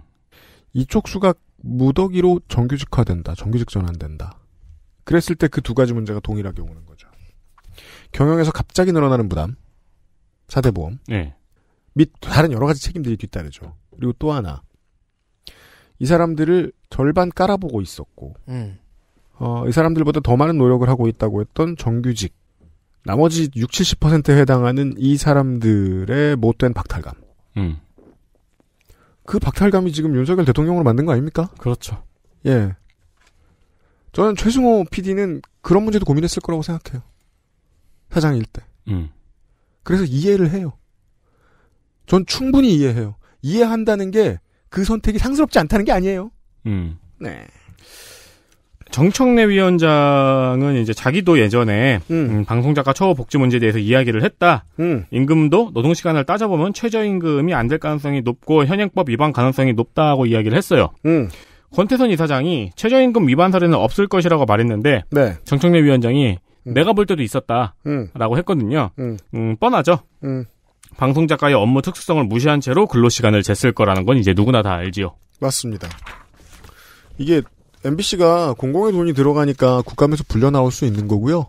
이쪽 수가 무더기로 정규직화된다, 정규직 전환된다. 그랬을 때 그 두 가지 문제가 동일하게 오는 거죠. 경영에서 갑자기 늘어나는 부담, 사대보험, 네. 및 다른 여러 가지 책임들이 뒤따르죠. 그리고 또 하나, 이 사람들을 절반 깔아보고 있었고, 음. 어, 이 사람들보다 더 많은 노력을 하고 있다고 했던 정규직, 나머지 60, 70%에 해당하는 이 사람들의 못된 박탈감. 음. 그 박탈감이 지금 윤석열 대통령으로 만든 거 아닙니까? 그렇죠. 예. 저는 최승호 PD는 그런 문제도 고민했을 거라고 생각해요. 사장일 때. 음. 그래서 이해를 해요. 전 충분히 이해해요. 이해한다는 게 그 선택이 상스럽지 않다는 게 아니에요. 음. 네. 정청래 위원장은 이제 자기도 예전에 음. 음, 방송작가 처우 복지 문제에 대해서 이야기를 했다. 음. 임금도 노동 시간을 따져보면 최저임금이 안 될 가능성이 높고 현행법 위반 가능성이 높다고 이야기를 했어요. 음. 권태선 이사장이 최저임금 위반 사례는 없을 것이라고 말했는데 네. 정청래 위원장이 음. 내가 볼 때도 음. 있었다라고 했거든요. 음, 음 뻔하죠. 음. 방송 작가의 업무 특수성을 무시한 채로 근로 시간을 쟀을 거라는 건 이제 누구나 다 알지요. 맞습니다. 이게 MBC가 공공의 돈이 들어가니까 국감에서 불려 나올 수 있는 거고요.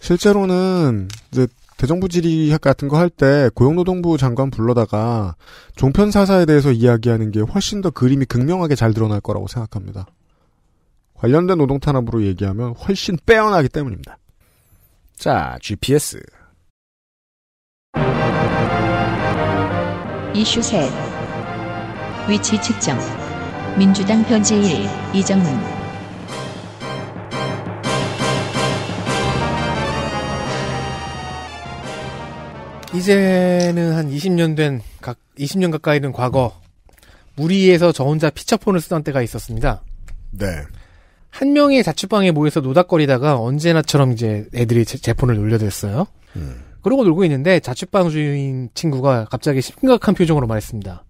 실제로는 이제 대정부 질의 같은 거 할 때 고용노동부 장관 불러다가 종편 사사에 대해서 이야기하는 게 훨씬 더 그림이 극명하게 잘 드러날 거라고 생각합니다. 관련된 노동 탄압으로 얘기하면 훨씬 빼어나기 때문입니다. 자, GPS. 이슈 3. 위치 측정. 민주당 편지 1, 이정문. 이제는 한 20년 된, 각, 20년 가까이 된 과거, 무리에서 저 혼자 피처폰을 쓰던 때가 있었습니다. 네. 한 명의 자취방에 모여서 노닥거리다가 언제나처럼 이제 애들이 제, 제 폰을 놀려댔어요. 음. 그러고 놀고 있는데 자취방 주인 친구가 갑자기 심각한 표정으로 말했습니다.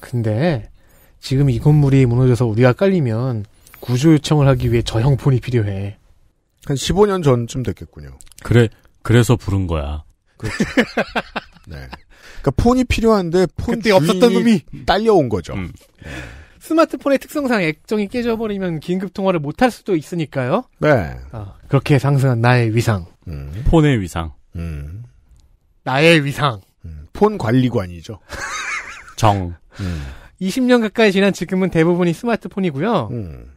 근데 지금 이 건물이 무너져서 우리가 깔리면 구조 요청을 하기 위해 저형 폰이 필요해. 한 15년 전쯤 됐겠군요. 그래, 그래서 부른 거야. 그렇죠. 네. 그러니까 폰이 필요한데 폰 그때 없었던 놈이 딸려온 거죠. 음. 네. 스마트폰의 특성상 액정이 깨져버리면 긴급 통화를 못할 수도 있으니까요. 네. 어, 그렇게 상승한 나의 위상. 음. 폰의 위상. 음. 나의 위상. 음. 폰 관리관이죠. 정. 20년 음. 가까이 지난 지금은 대부분이 스마트폰이고요. 음.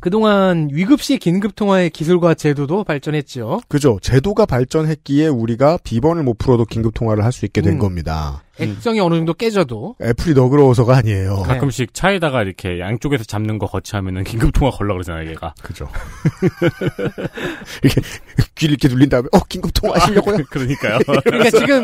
그동안 위급시 긴급통화의 기술과 제도도 발전했죠 그죠. 제도가 발전했기에 우리가 비번을 못 풀어도 긴급통화를 할 수 있게 된 음. 겁니다. 액정이 음. 어느 정도 깨져도. 애플이 너그러워서가 아니에요. 네. 가끔씩 차에다가 이렇게 양쪽에서 잡는 거 거치하면은 긴급통화 걸라 그러잖아요, 얘가. 그죠. 이렇게 귀를 이렇게 눌린 다음에, 어, 긴급통화 아, 하시려고요? 아, 그러니까요. 그러니까 지금.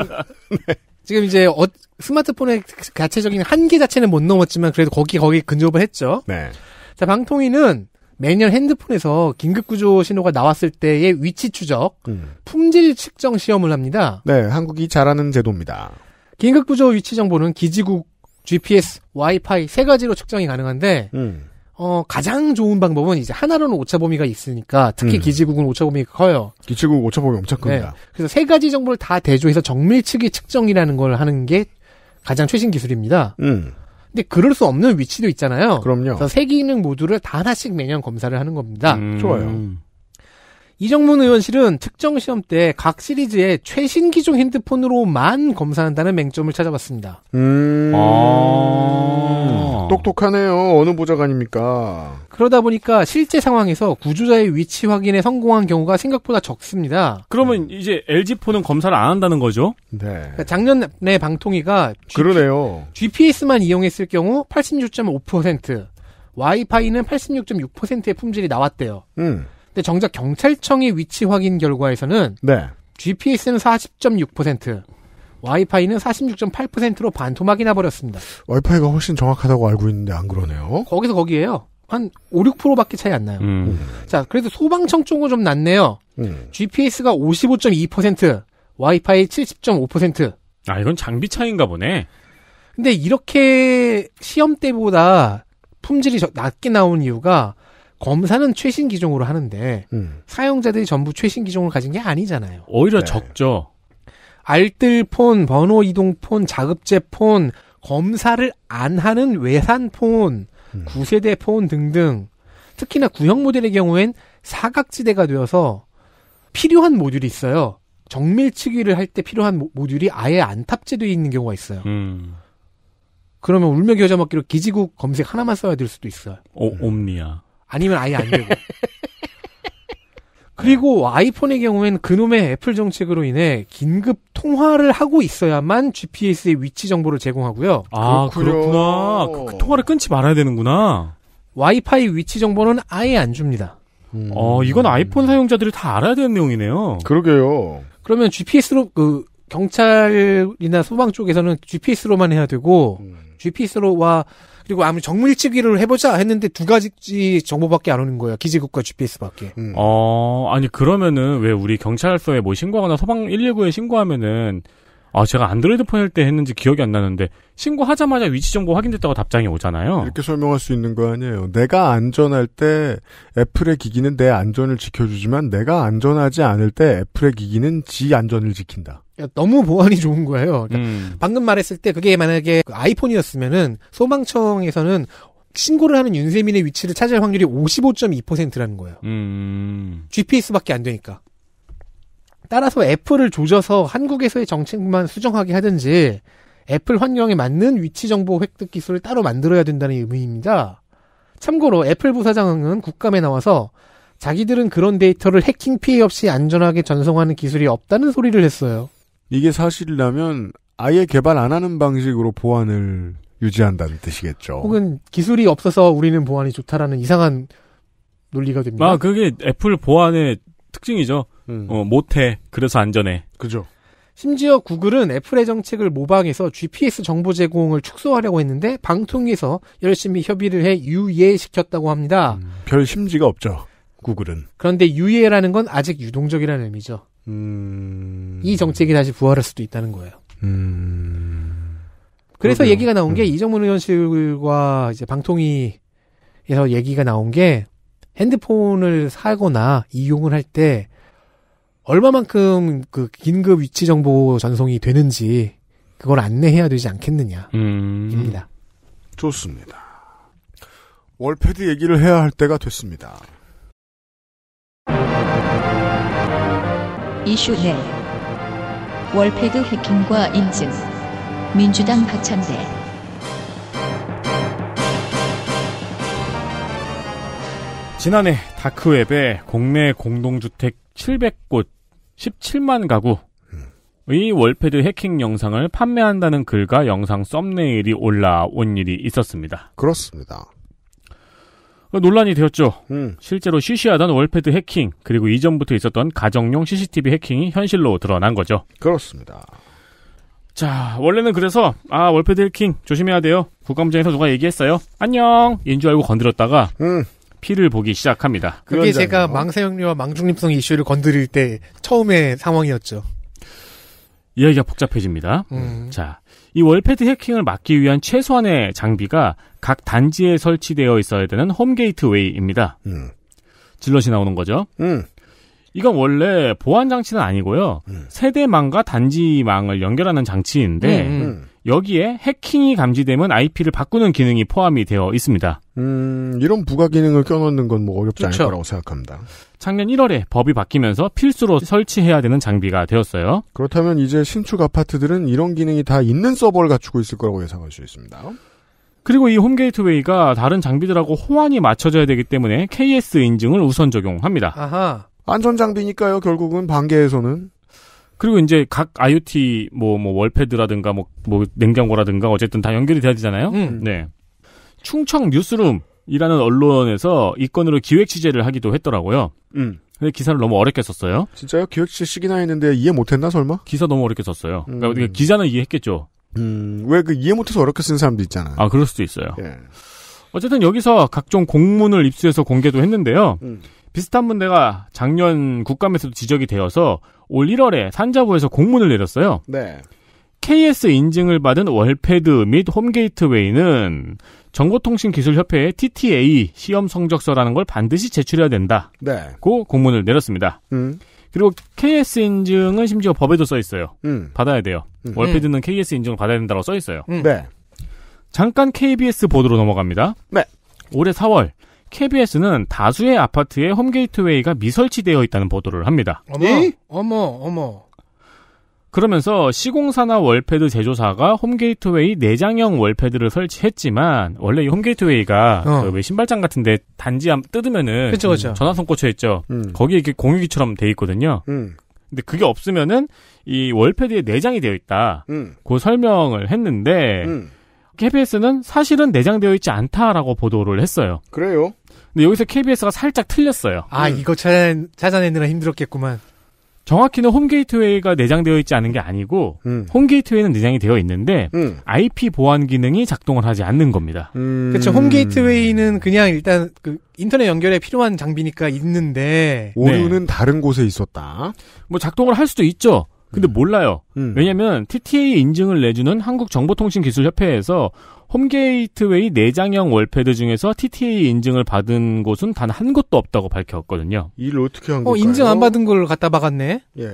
네. 지금 이제 어, 스마트폰의 자체적인 한계 자체는 못 넘었지만 그래도 거기 거기 근접을 했죠. 네. 자, 방통위는 매년 핸드폰에서 긴급구조 신호가 나왔을 때의 위치 추적, 음. 품질 측정 시험을 합니다. 네, 한국이 잘하는 제도입니다. 긴급구조 위치 정보는 기지국, GPS, 와이파이 세 가지로 측정이 가능한데, 음. 어, 가장 좋은 방법은 이제 하나로는 오차 범위가 있으니까 특히 음. 기지국은 오차 범위가 커요. 기지국 오차 범위 엄청 큽니다. 네. 그래서 세 가지 정보를 다 대조해서 정밀 측이 측정이라는 걸 하는 게 가장 최신 기술입니다. 음. 근데 그럴 수 없는 위치도 있잖아요. 그럼요. 그래서 세 기능 모두를 다 하나씩 매년 검사를 하는 겁니다. 음. 좋아요. 음. 이정문 의원실은 특정 시험 때 각 시리즈의 최신 기종 핸드폰으로만 검사한다는 맹점을 찾아봤습니다. 음. 아~ 똑똑하네요. 어느 보좌관입니까? 그러다 보니까 실제 상황에서 구조자의 위치 확인에 성공한 경우가 생각보다 적습니다. 그러면 이제 LG폰은 검사를 안 한다는 거죠? 네. 그러니까 작년에 방통위가 그러네요. GPS만 이용했을 경우 86.5%, 와이파이는 86.6%의 품질이 나왔대요. 음. 근데 정작 경찰청의 위치 확인 결과에서는 네. GPS는 40.6%, 와이파이는 46.8%로 반토막이 나버렸습니다. 와이파이가 훨씬 정확하다고 알고 있는데 안 그러네요. 거기서 거기에요. 한 5, 6%밖에 차이 안 나요. 음. 음. 자, 그래도 소방청 쪽은 좀 낫네요. 음. GPS가 55.2%, 와이파이 70.5%. 아, 이건 장비 차이인가 보네. 근데 이렇게 시험 때보다 품질이 낮게 나온 이유가 검사는 최신 기종으로 하는데 음. 사용자들이 전부 최신 기종을 가진 게 아니잖아요. 오히려 네. 적죠. 알뜰폰, 번호 이동폰, 자급제폰, 검사를 안 하는 외산폰, 음. 9세대 폰 등등 특히나 구형 모델의 경우엔 사각지대가 되어서 필요한 모듈이 있어요. 정밀치기를 할 때 필요한 모듈이 아예 안 탑재되어 있는 경우가 있어요. 음. 그러면 울며 겨자 먹기로 기지국 검색 하나만 써야 될 수도 있어요. 오, 옴니아. 아니면 아예 안 되고. 그리고 아이폰의 경우엔 그놈의 애플 정책으로 인해 긴급 통화를 하고 있어야만 GPS의 위치 정보를 제공하고요. 아, 그렇구나. 그, 그 통화를 끊지 말아야 되는구나. 와이파이 위치 정보는 아예 안 줍니다. 음. 어, 이건 아이폰 사용자들이 다 알아야 되는 내용이네요. 그러게요. 그러면 GPS로 그 경찰이나 소방 쪽에서는 GPS로만 해야 되고 음. GPS로와 그리고 아무리 정밀치기를 해보자 했는데 두 가지 정보밖에 안 오는 거예요. 기지국과 GPS밖에. 음. 어, 아니 그러면은 왜 우리 경찰서에 뭐 신고하거나 소방 119에 신고하면은 아 제가 안드로이드 폰일때 했는지 기억이 안 나는데 신고하자마자 위치 정보 확인됐다고 답장이 오잖아요. 이렇게 설명할 수 있는 거 아니에요. 내가 안전할 때 애플의 기기는 내 안전을 지켜주지만 내가 안전하지 않을 때 애플의 기기는 지 안전을 지킨다. 그러니까 너무 보안이 좋은 거예요. 그러니까 음. 방금 말했을 때 그게 만약에 그 아이폰이었으면은 소방청에서는 신고를 하는 윤세민의 위치를 찾을 확률이 55.2%라는 거예요. 음. GPS밖에 안 되니까. 따라서 애플을 조져서 한국에서의 정책만 수정하게 하든지 애플 환경에 맞는 위치 정보 획득 기술을 따로 만들어야 된다는 의미입니다. 참고로 애플 부사장은 국감에 나와서 자기들은 그런 데이터를 해킹 피해 없이 안전하게 전송하는 기술이 없다는 소리를 했어요. 이게 사실이라면 아예 개발 안 하는 방식으로 보안을 유지한다는 뜻이겠죠. 혹은 기술이 없어서 우리는 보안이 좋다라는 이상한 논리가 됩니다. 아, 그게 애플 보안의 특징이죠. 음. 어, 못해. 그래서 안전해. 그죠. 심지어 구글은 애플의 정책을 모방해서 GPS 정보 제공을 축소하려고 했는데 방통위에서 열심히 협의를 해 유예시켰다고 합니다. 음, 별 심지가 없죠. 구글은. 그런데 유예라는 건 아직 유동적이라는 의미죠. 음... 이 정책이 다시 부활할 수도 있다는 거예요. 음... 그래서 그러게요. 얘기가 나온 게 음. 이정문 의원실과 이제 방통위에서 얘기가 나온 게 핸드폰을 사거나 이용을 할 때 얼마만큼 그 긴급 위치 정보 전송이 되는지 그걸 안내해야 되지 않겠느냐입니다. 음. 좋습니다. 월패드 얘기를 해야 할 때가 됐습니다. 이슈해 월패드 해킹과 인증 민주당 가창대 지난해 다크웹에 국내 공동주택 700곳 17만 가구의 월패드 해킹 영상을 판매한다는 글과 영상 썸네일이 올라온 일이 있었습니다. 그렇습니다. 그 논란이 되었죠. 음. 실제로 시시하던 월패드 해킹 그리고 이전부터 있었던 가정용 CCTV 해킹이 현실로 드러난 거죠. 그렇습니다. 자 원래는 그래서 아 월패드 해킹 조심해야 돼요. 국감장에서 누가 얘기했어요. 안녕 인줄 알고 건드렸다가 음. 피를 보기 시작합니다. 그게 제가 망세형류와 망중립성 이슈를 건드릴 때 처음의 상황이었죠. 이야기가 복잡해집니다. 음. 자, 이 월패드 해킹을 막기 위한 최소한의 장비가 각 단지에 설치되어 있어야 되는 홈게이트웨이입니다. 음. 질럿이 나오는 거죠. 음. 이건 원래 보안 장치는 아니고요. 음. 세대망과 단지망을 연결하는 장치인데 음, 음. 여기에 해킹이 감지되면 IP를 바꾸는 기능이 포함이 되어 있습니다. 음, 이런 부가 기능을 껴넣는 건 뭐 어렵지 그렇 않을 그렇죠. 거라고 생각합니다. 작년 1월에 법이 바뀌면서 필수로 설치해야 되는 장비가 되었어요. 그렇다면 이제 신축 아파트들은 이런 기능이 다 있는 서버를 갖추고 있을 거라고 예상할 수 있습니다. 그리고 이 홈게이트웨이가 다른 장비들하고 호환이 맞춰져야 되기 때문에 KS 인증을 우선 적용합니다. 아하. 안전장비니까요, 결국은 방계에서는 그리고 이제 각 IoT 뭐뭐 뭐 월패드라든가 뭐, 뭐 냉장고라든가 어쨌든 다 연결이 돼야 되잖아요. 음. 네. 충청 뉴스룸이라는 언론에서 이 건으로 기획 취재를 하기도 했더라고요. 음. 근데 기사를 너무 어렵게 썼어요. 진짜요? 기획 취시기나 했는데 이해 못했나 설마? 기사 너무 어렵게 썼어요. 그러니까 음. 그러니까 기자는 이해했겠죠. 음. 왜 그 이해 못해서 어렵게 쓴 사람도 있잖아. 요아 그럴 수도 있어요. 예. 어쨌든 여기서 각종 공문을 입수해서 공개도 했는데요. 음. 비슷한 문제가 작년 국감에서도 지적이 되어서 올 1월에 산자부에서 공문을 내렸어요. 네. KS 인증을 받은 월패드 및 홈게이트웨이는 정보통신기술협회의 TTA 시험 성적서라는 걸 반드시 제출해야 된다고 네. 공문을 내렸습니다. 음. 그리고 KS 인증은 심지어 법에도 써 있어요. 음. 받아야 돼요. 음. 월패드는 KS 인증을 받아야 된다고 써 있어요. 네. 잠깐 KBS 보도로 넘어갑니다. 네. 올해 4월 KBS는 다수의 아파트에 홈게이트웨이가 미설치되어 있다는 보도를 합니다. 어머, 네? 어머, 어머. 그러면서 시공사나 월패드 제조사가 홈게이트웨이 내장형 월패드를 설치했지만 원래 이 홈게이트웨이가 어. 그 신발장 같은데 단지 뜯으면은 그쵸, 그쵸. 전화선 꽂혀 있죠. 음. 거기에 이렇게 공유기처럼 돼 있거든요. 음. 근데 그게 없으면은 이 월패드에 내장이 되어 있다. 음. 그 설명을 했는데 음. KBS는 사실은 내장되어 있지 않다라고 보도를 했어요. 그래요? 근데 여기서 KBS가 살짝 틀렸어요. 아, 음. 이거 찾아, 내느라 힘들었겠구만. 정확히는 홈게이트웨이가 내장되어 있지 않은 게 아니고 음. 홈게이트웨이는 내장이 되어 있는데 음. IP 보안 기능이 작동을 하지 않는 겁니다. 음. 그렇죠. 홈게이트웨이는 그냥 일단 그 인터넷 연결에 필요한 장비니까 있는데 오류는 네. 다른 곳에 있었다. 뭐 작동을 할 수도 있죠. 근데 음. 몰라요. 음. 왜냐면 TTA 인증을 내주는 한국정보통신기술협회에서 홈게이트웨이 내장형 월패드 중에서 TTA 인증을 받은 곳은 단 한 곳도 없다고 밝혔거든요. 이를 어떻게 한 어, 걸까요? 인증 안 받은 걸 갖다 박았네. 예.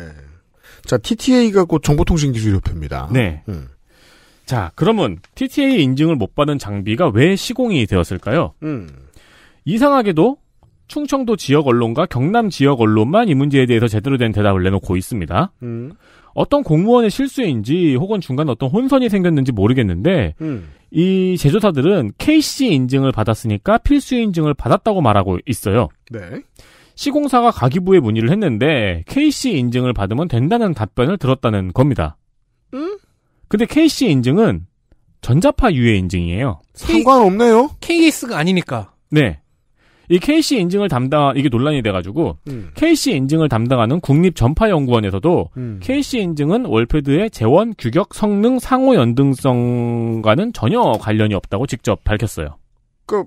자, TTA가 곧 정보통신기술협회입니다. 네. 음. 자, 그러면 TTA 인증을 못 받은 장비가 왜 시공이 되었을까요? 음. 이상하게도 충청도 지역 언론과 경남 지역 언론만 이 문제에 대해서 제대로 된 대답을 내놓고 있습니다. 음. 어떤 공무원의 실수인지 혹은 중간 어떤 혼선이 생겼는지 모르겠는데 음. 이 제조사들은 KC 인증을 받았으니까 필수 인증을 받았다고 말하고 있어요. 네. 시공사가 가기부에 문의를 했는데 KC 인증을 받으면 된다는 답변을 들었다는 겁니다. 음? 근데 KC 인증은 전자파 유해 인증이에요. 상관없네요. KS가 아니니까. 네. 이 KC 인증을 담당 이게 논란이 돼가지고 음. KC 인증을 담당하는 국립전파연구원에서도 음. KC 인증은 월패드의 재원, 규격, 성능, 상호 연등성과는 전혀 관련이 없다고 직접 밝혔어요. 그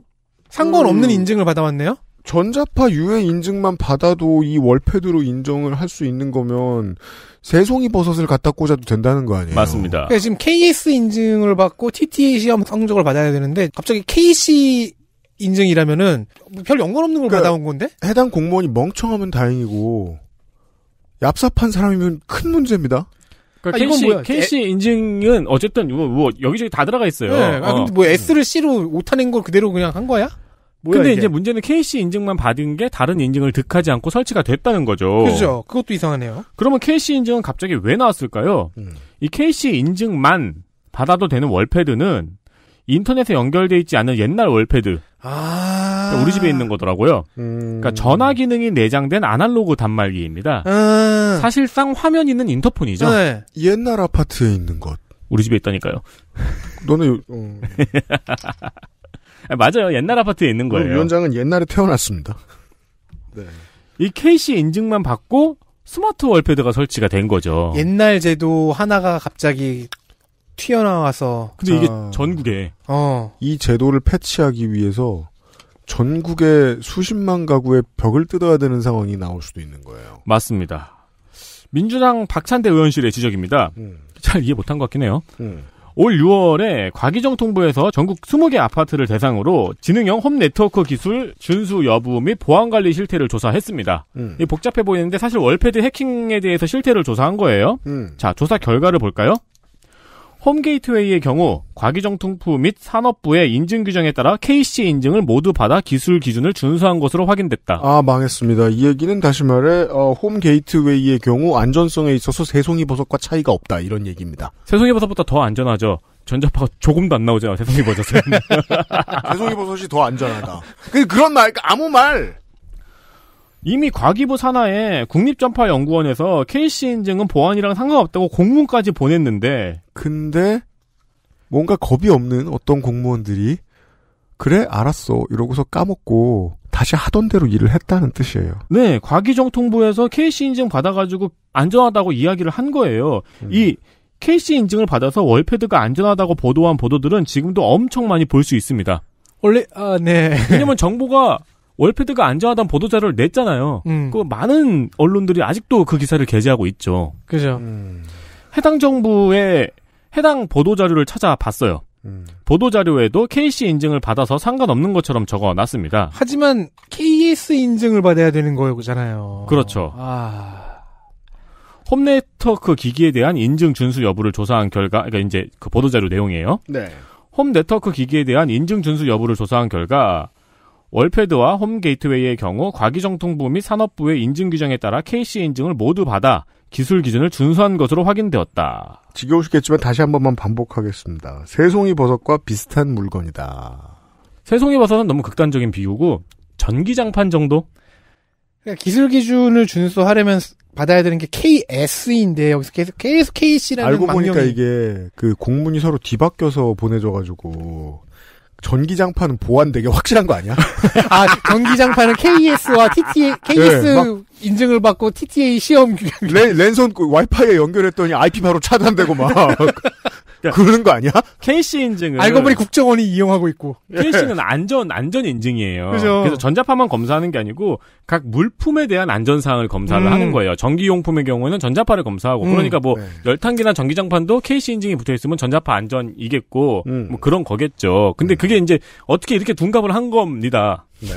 상관없는 음. 인증을 받아왔네요. 전자파 유해 인증만 받아도 이 월패드로 인정을 할 수 있는 거면 새송이 버섯을 갖다 꽂아도 된다는 거 아니에요? 맞습니다. 그러니까 지금 KS 인증을 받고 TTA 시험 성적을 받아야 되는데 갑자기 KC 인증이라면은 뭐 별 연관없는 걸 그러니까 받아온 건데? 해당 공무원이 멍청하면 다행이고 얍삽한 사람이면 큰 문제입니다. 그러니까 아, 이건 뭐야? KC 인증은 어쨌든 뭐, 뭐 여기저기 다 들어가 있어요. 네. 아, 근데 어. 뭐 S를 C로 오타낸 걸 그대로 그냥 한 거야? 뭐야, 근데 이게? 이제 문제는 KC 인증만 받은 게 다른 인증을 득하지 않고 설치가 됐다는 거죠. 그죠. 그것도 이상하네요. 그러면 KC 인증은 갑자기 왜 나왔을까요? 음. 이 KC 인증만 받아도 되는 월패드는 인터넷에 연결돼 있지 않은 옛날 월패드. 아~ 그러니까 우리 집에 있는 거더라고요. 그러니까 음... 그러니까 전화 기능이 내장된 아날로그 단말기입니다. 아~ 사실상 화면 있는 인터폰이죠. 네. 옛날 아파트에 있는 것. 우리 집에 있다니까요. 너네 요... 어. 아, 맞아요. 옛날 아파트에 있는 거예요. 위원장은 옛날에 태어났습니다. 네. 이 KC 인증만 받고 스마트 월패드가 설치가 된 거죠. 옛날 제도 하나가 갑자기 튀어나와서. 근데 이게 전국에. 어. 이 제도를 패치하기 위해서 전국의 수십만 가구의 벽을 뜯어야 되는 상황이 나올 수도 있는 거예요. 맞습니다. 민주당 박찬대 의원실의 지적입니다. 음. 잘 이해 못한 것 같긴 해요. 음. 올 6월에 과기정통부에서 전국 20개 아파트를 대상으로 지능형 홈 네트워크 기술 준수 여부 및 보안 관리 실태를 조사했습니다. 음. 복잡해 보이는데 사실 월패드 해킹에 대해서 실태를 조사한 거예요. 음. 자, 조사 결과를 볼까요? 홈게이트웨이의 경우 과기정통품및 산업부의 인증 규정에 따라 KC 인증을 모두 받아 기술 기준을 준수한 것으로 확인됐다. 아 망했습니다. 이 얘기는 다시 말해 어, 홈게이트웨이의 경우 안전성에 있어서 새송이 버섯과 차이가 없다 이런 얘기입니다. 새송이 버섯보다 더 안전하죠. 전자파가 조금도 안 나오잖아. 새송이 버섯은. 새송이 버섯이 더 안전하다. 그 그런 말 아무 말 이미 과기부 산하에 국립전파연구원에서 KC 인증은 보안이랑 상관없다고 공문까지 보냈는데 근데 뭔가 겁이 없는 어떤 공무원들이 그래 알았어 이러고서 까먹고 다시 하던 대로 일을 했다는 뜻이에요. 네, 과기정통부에서 KC 인증 받아가지고 안전하다고 이야기를 한 거예요. 음. 이 KC 인증을 받아서 월패드가 안전하다고 보도한 보도들은 지금도 엄청 많이 볼 수 있습니다. 원래 아 네. 왜냐면 정보가 월패드가 안전하다는 보도 자료를 냈잖아요. 음. 그 많은 언론들이 아직도 그 기사를 게재하고 있죠. 그죠. 음. 해당 정부의 해당 보도 자료를 찾아봤어요. 음. 보도 자료에도 KC 인증을 받아서 상관없는 것처럼 적어 놨습니다. 하지만 KS 인증을 받아야 되는 거잖아요. 그렇죠. 아. 홈네트워크 기기에 대한 인증 준수 여부를 조사한 결과, 그러니까 이제 그 보도자료 내용이에요. 네. 홈네트워크 기기에 대한 인증 준수 여부를 조사한 결과, 월패드와 홈게이트웨이의 경우 과기정통부 및 산업부의 인증 규정에 따라 KC 인증을 모두 받아 기술 기준을 준수한 것으로 확인되었다. 지겨우시겠지만 다시 한 번만 반복하겠습니다. 새송이 버섯과 비슷한 물건이다. 새송이 버섯은 너무 극단적인 비유고 전기장판 정도? 그러니까 기술 기준을 준수하려면 받아야 되는 게 KS인데 여기서 계속 계속 KC라는 알고 방명이... 보니까 이게 그 공문이 서로 뒤바뀌어서 보내져가지고 전기장판은 보안되게 확실한 거 아니야? 아, 전기장판은 KS와 TTA, KS 네, 인증을 받고 TTA 시험. 렌, 랜선 그 와이파이에 연결했더니 IP 바로 차단되고 막. 그러는 거 아니야? KC 인증을 알고 보니 국정원이 이용하고 있고 KC는 안전 안전 인증이에요. 그죠. 그래서 전자파만 검사하는 게 아니고 각 물품에 대한 안전 사항을 검사를 음. 하는 거예요. 전기용품의 경우는 에 전자파를 검사하고 음. 그러니까 뭐 네. 열탕기나 전기장판도 KC 인증이 붙어 있으면 전자파 안전이겠고 음. 뭐 그런 거겠죠. 근데 네. 그게 이제 어떻게 이렇게 둔갑을 한 겁니다. 네.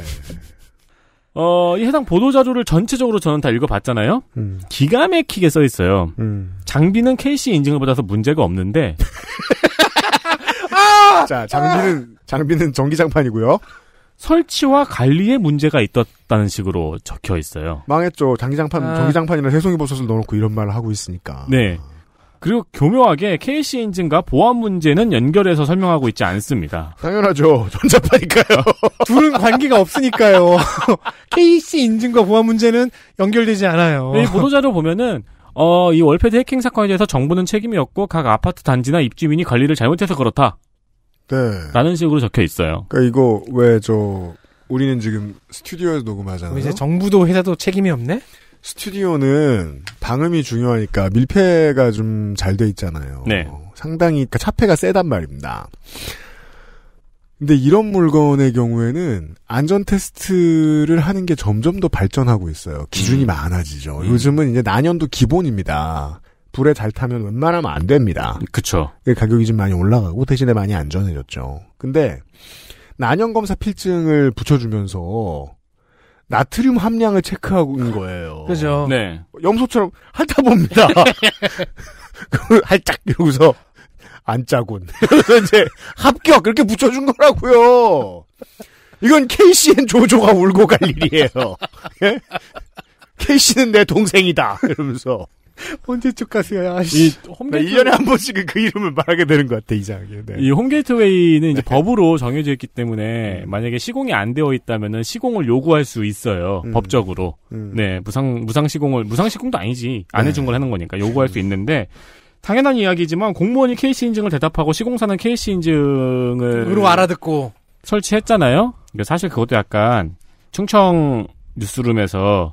어, 이 해당 보도자료를 전체적으로 저는 다 읽어봤잖아요? 음. 기가 막히게 써 있어요. 음. 장비는 KC 인증을 받아서 문제가 없는데. 아! 자, 장비는, 장비는 전기장판이고요. 설치와 관리에 문제가 있었다는 식으로 적혀 있어요. 망했죠. 장기장판, 아. 전기장판이나 해송이 버섯을 넣어놓고 이런 말을 하고 있으니까. 네. 그리고 교묘하게 KC 엔진과 보안 문제는 연결해서 설명하고 있지 않습니다. 당연하죠. 전자파니까요. 둘은 관계가 없으니까요. KC 인증과 보안 문제는 연결되지 않아요. 이 보도자료 보면은 어, 이 월패드 해킹 사건에 대해서 정부는 책임이 없고 각 아파트 단지나 입주민이 관리를 잘못해서 그렇다. 네. 라는 식으로 적혀 있어요. 그러니까 이거 왜 저 우리는 지금 스튜디오에서 녹음하잖아요. 이제 정부도 회사도 책임이 없네? 스튜디오는 방음이 중요하니까 밀폐가 좀 잘 돼 있잖아요. 네. 상당히 그러니까 차폐가 세단 말입니다. 근데 이런 물건의 경우에는 안전 테스트를 하는 게 점점 더 발전하고 있어요. 기준이 음. 많아지죠. 음. 요즘은 이제 난연도 기본입니다. 불에 잘 타면 웬만하면 안 됩니다. 그쵸. 그 가격이 좀 많이 올라가고 대신에 많이 안전해졌죠. 근데 난연 검사 필증을 붙여주면서 나트륨 함량을 체크하고 있는 거예요. 그죠. 네. 염소처럼 핥아봅니다. 할짝 이러고서 안 짜군. 그래서 이제 합격 그렇게 붙여준 거라고요. 이건 KCN 조조가 울고 갈 일이에요. KC는 예? 내 동생이다. 이러면서. 언제쯤 가세요? 아씨. 홈게이트... 1년에 한 번씩은 그 이름을 말하게 되는 것 같아, 이상하게. 네. 이 홈게이트웨이는 이제 네. 법으로 정해져 있기 때문에 음. 만약에 시공이 안 되어 있다면은 시공을 요구할 수 있어요. 음. 법적으로. 음. 네, 무상, 무상 시공을, 무상 시공도 아니지. 안 네. 해준 걸 하는 거니까 요구할 수 있는데 당연한 이야기지만 공무원이 KC 인증을 대답하고 시공사는 KC 인증을. 으로 알아듣고. 설치했잖아요? 그러니까 사실 그것도 약간 충청 뉴스룸에서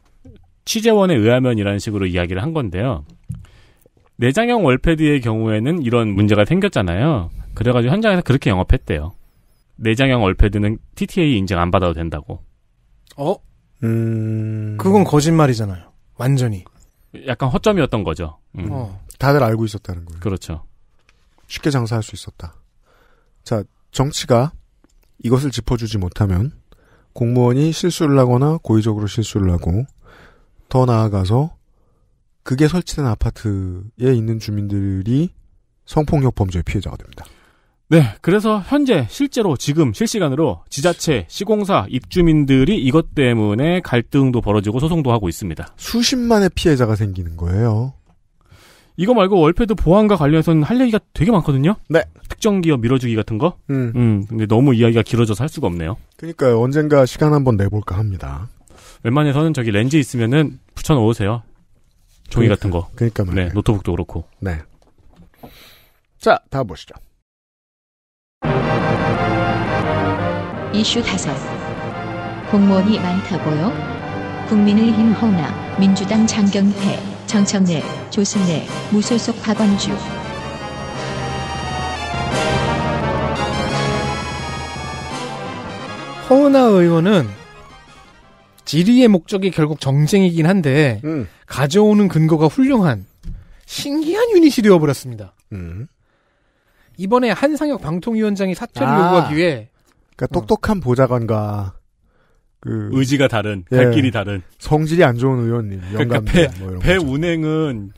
취재원에 의하면이라는 식으로 이야기를 한 건데요. 내장형 월패드의 경우에는 이런 문제가 생겼잖아요. 그래가지고 현장에서 그렇게 영업했대요. 내장형 월패드는 TTA 인증 안 받아도 된다고. 어? 음. 그건 거짓말이잖아요. 완전히. 약간 허점이었던 거죠. 음. 어. 다들 알고 있었다는 거예요. 그렇죠. 쉽게 장사할 수 있었다. 자, 정치가 이것을 짚어주지 못하면 공무원이 실수를 하거나 고의적으로 실수를 하고 더 나아가서 그게 설치된 아파트에 있는 주민들이 성폭력 범죄의 피해자가 됩니다. 네, 그래서 현재 실제로 지금 실시간으로 지자체, 시공사, 입주민들이 이것 때문에 갈등도 벌어지고 소송도 하고 있습니다. 수십만의 피해자가 생기는 거예요. 이거 말고 월패드 보안과 관련해서는 할 얘기가 되게 많거든요. 네. 특정 기업 밀어주기 같은 거. 음. 음 근데 너무 이야기가 길어져서 할 수가 없네요. 그러니까 언젠가 시간 한번 내볼까 합니다. 웬만해서는 저기 렌즈 있으면은 붙여 놓으세요 종이 그러니까, 같은 거. 그니까말이 네, 노트북도 그렇고. 네. 자, 다 보시죠. 이슈 다섯. 공무원이 많다고요? 국민의힘 허나 민주당 장경태, 정청래, 조순래, 무소속 박원주. 허은 의원은 지리의 목적이 결국 정쟁이긴 한데 음. 가져오는 근거가 훌륭한 신기한 유닛이 되어버렸습니다. 음. 이번에 한상혁 방통위원장이 사퇴를 아. 요구하기 위해 그러니까 어. 똑똑한 어. 보좌관과 그 의지가 다른 예. 갈 길이 다른 성질이 안 좋은 의원님 그러니까 배, 뭐배 운행은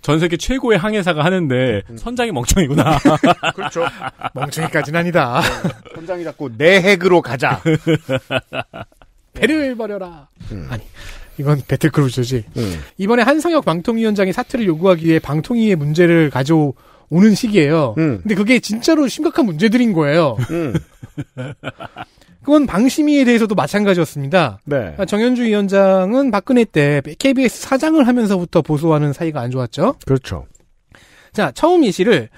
전 세계 최고의 항해사가 하는데 음. 음. 선장이 멍청이구나. 그렇죠. 멍청이까지는 아니다. 네, 선장이 자꾸 내 핵으로 가자. 배를 예. 버려라. 음. 아니. 이건 배틀크루즈지. 음. 이번에 한성혁 방통위원장이 사퇴를 요구하기 위해 방통위의 문제를 가져오 는 시기예요. 음. 근데 그게 진짜로 심각한 문제들인 거예요. 음. 그건 방심위에 대해서도 마찬가지였습니다. 네. 아, 정현주 위원장은 박근혜 때 KBS 사장을 하면서부터 보수하는 사이가 안 좋았죠. 그렇죠. 자, 처음 이시를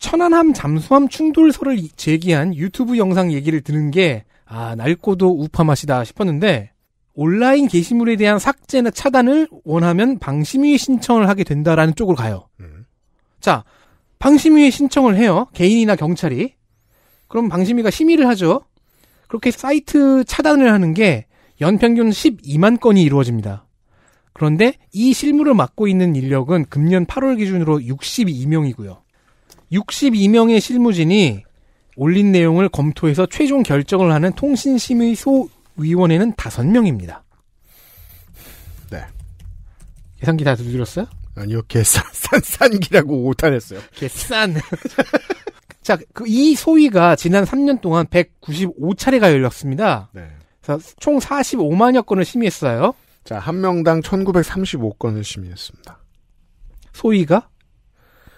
천안함 잠수함 충돌설을 제기한 유튜브 영상 얘기를 드는 게 아, 낡고도 우파 맛이다 싶었는데 온라인 게시물에 대한 삭제나 차단을 원하면 방심위 에 신청을 하게 된다라는 쪽으로 가요. 음. 자, 방심위에 신청을 해요. 개인이나 경찰이. 그럼 방심위가 심의를 하죠. 그렇게 사이트 차단을 하는 게 연평균 12만 건이 이루어집니다. 그런데 이 실무를 맡고 있는 인력은 금년 8월 기준으로 62명이고요. 62명의 실무진이 올린 내용을 검토해서 최종 결정을 하는 통신심의소 위원회는 다섯 명입니다. 네. 계산기 다 두드렸어요? 아니요, 계산, 산산기라고 오탄했어요. 계산. 자, 그 이 소위가 지난 3년 동안 195차례가 열렸습니다. 네. 그래서 총 45만여 건을 심의했어요. 자, 한 명당 1935건을 심의했습니다. 소위가?